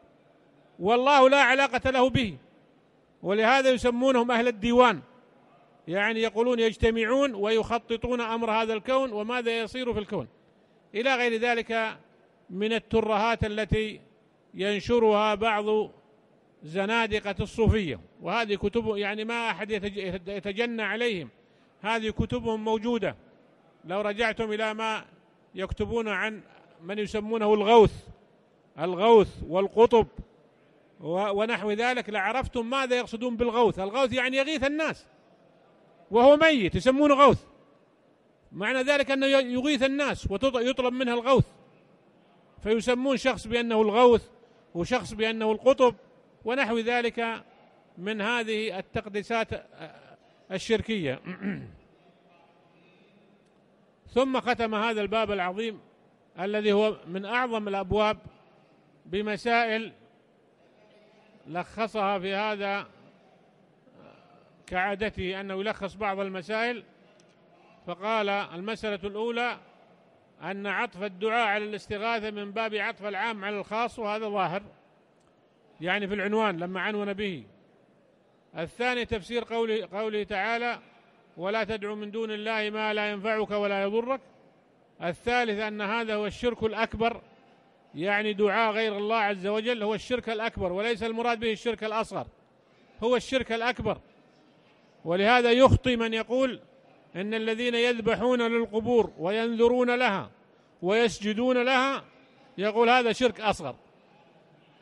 والله لا علاقة له به ولهذا يسمونهم أهل الديوان يعني يقولون يجتمعون ويخططون أمر هذا الكون وماذا يصير في الكون إلى غير ذلك من الترهات التي ينشرها بعض زنادقة الصوفية وهذه كتب يعني ما أحد يتجنى عليهم هذه كتبهم موجودة لو رجعتم إلى ما يكتبون عن من يسمونه الغوث الغوث والقطب ونحو ذلك لعرفتم ماذا يقصدون بالغوث الغوث يعني يغيث الناس وهو ميت يسمونه غوث معنى ذلك أنه يغيث الناس ويطلب منها الغوث فيسمون شخص بأنه الغوث وشخص بأنه القطب ونحو ذلك من هذه التقديسات الشركية ثم ختم هذا الباب العظيم الذي هو من أعظم الأبواب بمسائل لخصها في هذا كعادته أنه يلخص بعض المسائل فقال المسألة الأولى أن عطف الدعاء على الاستغاثة من باب عطف العام على الخاص وهذا ظاهر يعني في العنوان لما عنون به الثاني تفسير قوله, قوله تعالى ولا تدعو من دون الله ما لا ينفعك ولا يضرك الثالث أن هذا هو الشرك الأكبر يعني دعاء غير الله عز وجل هو الشرك الأكبر وليس المراد به الشرك الأصغر هو الشرك الأكبر ولهذا يخطي من يقول إن الذين يذبحون للقبور وينذرون لها ويسجدون لها يقول هذا شرك أصغر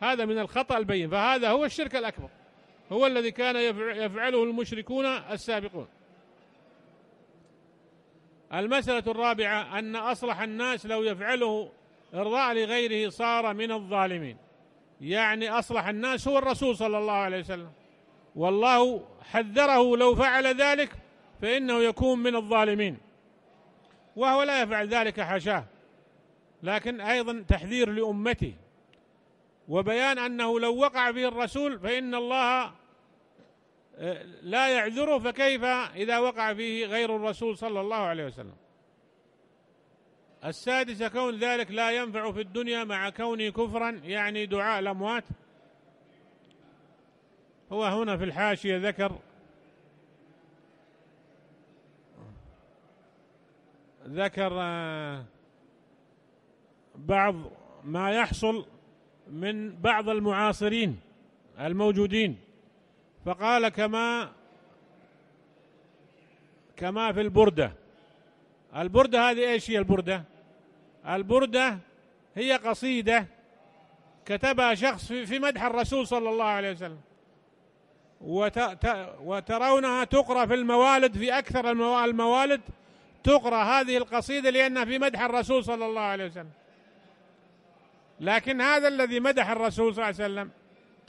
هذا من الخطأ البين فهذا هو الشرك الأكبر هو الذي كان يفعله المشركون السابقون المسألة الرابعة أن أصلح الناس لو يفعله إرضاء لغيره صار من الظالمين يعني أصلح الناس هو الرسول صلى الله عليه وسلم والله حذره لو فعل ذلك فإنه يكون من الظالمين وهو لا يفعل ذلك حاشاه لكن أيضا تحذير لأمته وبيان أنه لو وقع به الرسول فإن الله لا يعذره فكيف إذا وقع فيه غير الرسول صلى الله عليه وسلم السادسة كون ذلك لا ينفع في الدنيا مع كونه كفرا يعني دعاء الأموات هو هنا في الحاشية ذكر ذكر آه، بعض ما يحصل من بعض المعاصرين الموجودين فقال كما كما في البردة البردة هذه ايش هي البردة البردة هي قصيدة كتبها شخص في مدح الرسول صلى الله عليه وسلم وترونها تقرأ في الموالد في أكثر الموالد تقرأ هذه القصيدة لأنها في مدح الرسول صلى الله عليه وسلم لكن هذا الذي مدح الرسول صلى الله عليه وسلم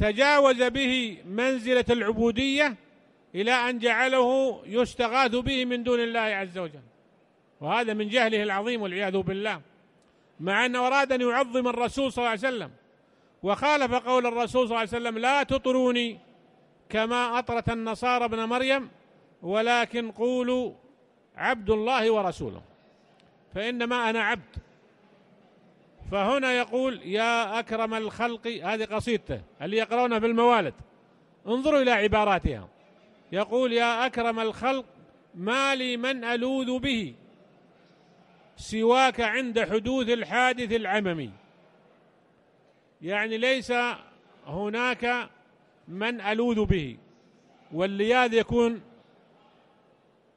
تجاوز به منزلة العبودية إلى أن جعله يستغاث به من دون الله عز وجل وهذا من جهله العظيم والعياذ بالله مع أنه أراد أن يعظم الرسول صلى الله عليه وسلم وخالف قول الرسول صلى الله عليه وسلم لا تطروني كما أطرت النصارى ابن مريم ولكن قولوا عبد الله ورسوله فإنما أنا عبد فهنا يقول يا أكرم الخلق هذه قصيدته اللي يقرونها في الموالد انظروا إلى عباراتها يقول يا أكرم الخلق ما لي من ألوذ به سواك عند حدوث الحادث العممي يعني ليس هناك من ألوذ به واللياذ يكون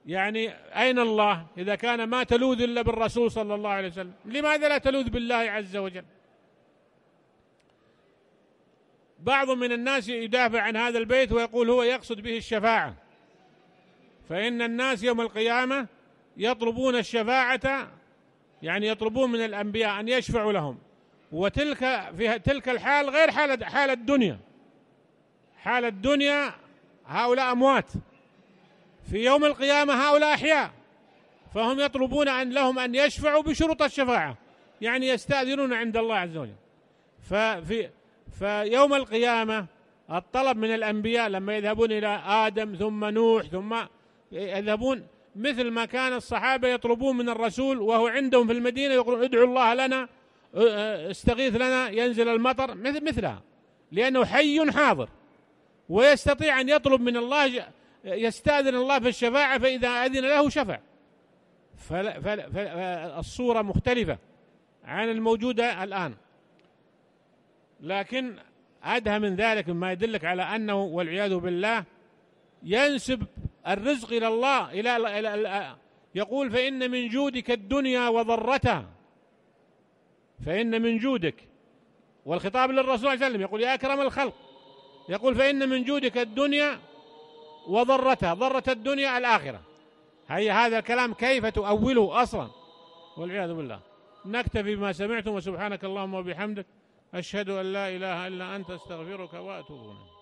يعني أين الله إذا كان ما تلوذ إلا بالرسول صلى الله عليه وسلم لماذا لا تلوذ بالله عز وجل بعض من الناس يدافع عن هذا البيت ويقول هو يقصد به الشفاعة فإن الناس يوم القيامة يطلبون الشفاعة يعني يطلبون من الأنبياء أن يشفعوا لهم وتلك في تلك الحال غير حال حال الدنيا حال الدنيا هؤلاء أموات في يوم القيامة هؤلاء أحياء فهم يطلبون أن لهم أن يشفعوا بشروط الشفاعة يعني يستأذنون عند الله عز وجل ففي فيوم القيامة الطلب من الأنبياء لما يذهبون إلى آدم ثم نوح ثم يذهبون مثل ما كان الصحابة يطلبون من الرسول وهو عندهم في المدينة يقولون ادعوا الله لنا استغيث لنا ينزل المطر مثل مثلها لأنه حي حاضر ويستطيع أن يطلب من الله يستأذن الله في الشفاعة فإذا أذن له شفع فالصورة مختلفة عن الموجودة الآن لكن أدهى من ذلك مما يدلك على أنه والعياذ بالله ينسب الرزق إلى الله إلى, إلى يقول فإن من جودك الدنيا وضرتها فإن من جودك والخطاب للرسول صلى الله عليه وسلم يقول يا أكرم الخلق يقول فإن من جودك الدنيا وضرتها ضرت الدنيا الآخرة هي هذا الكلام كيف تؤوله أصلا والعياذ بالله نكتفي بما سمعتم وسبحانك اللهم وبحمدك أشهد أن لا إله إلا أنت استغفرك وأتوب إليك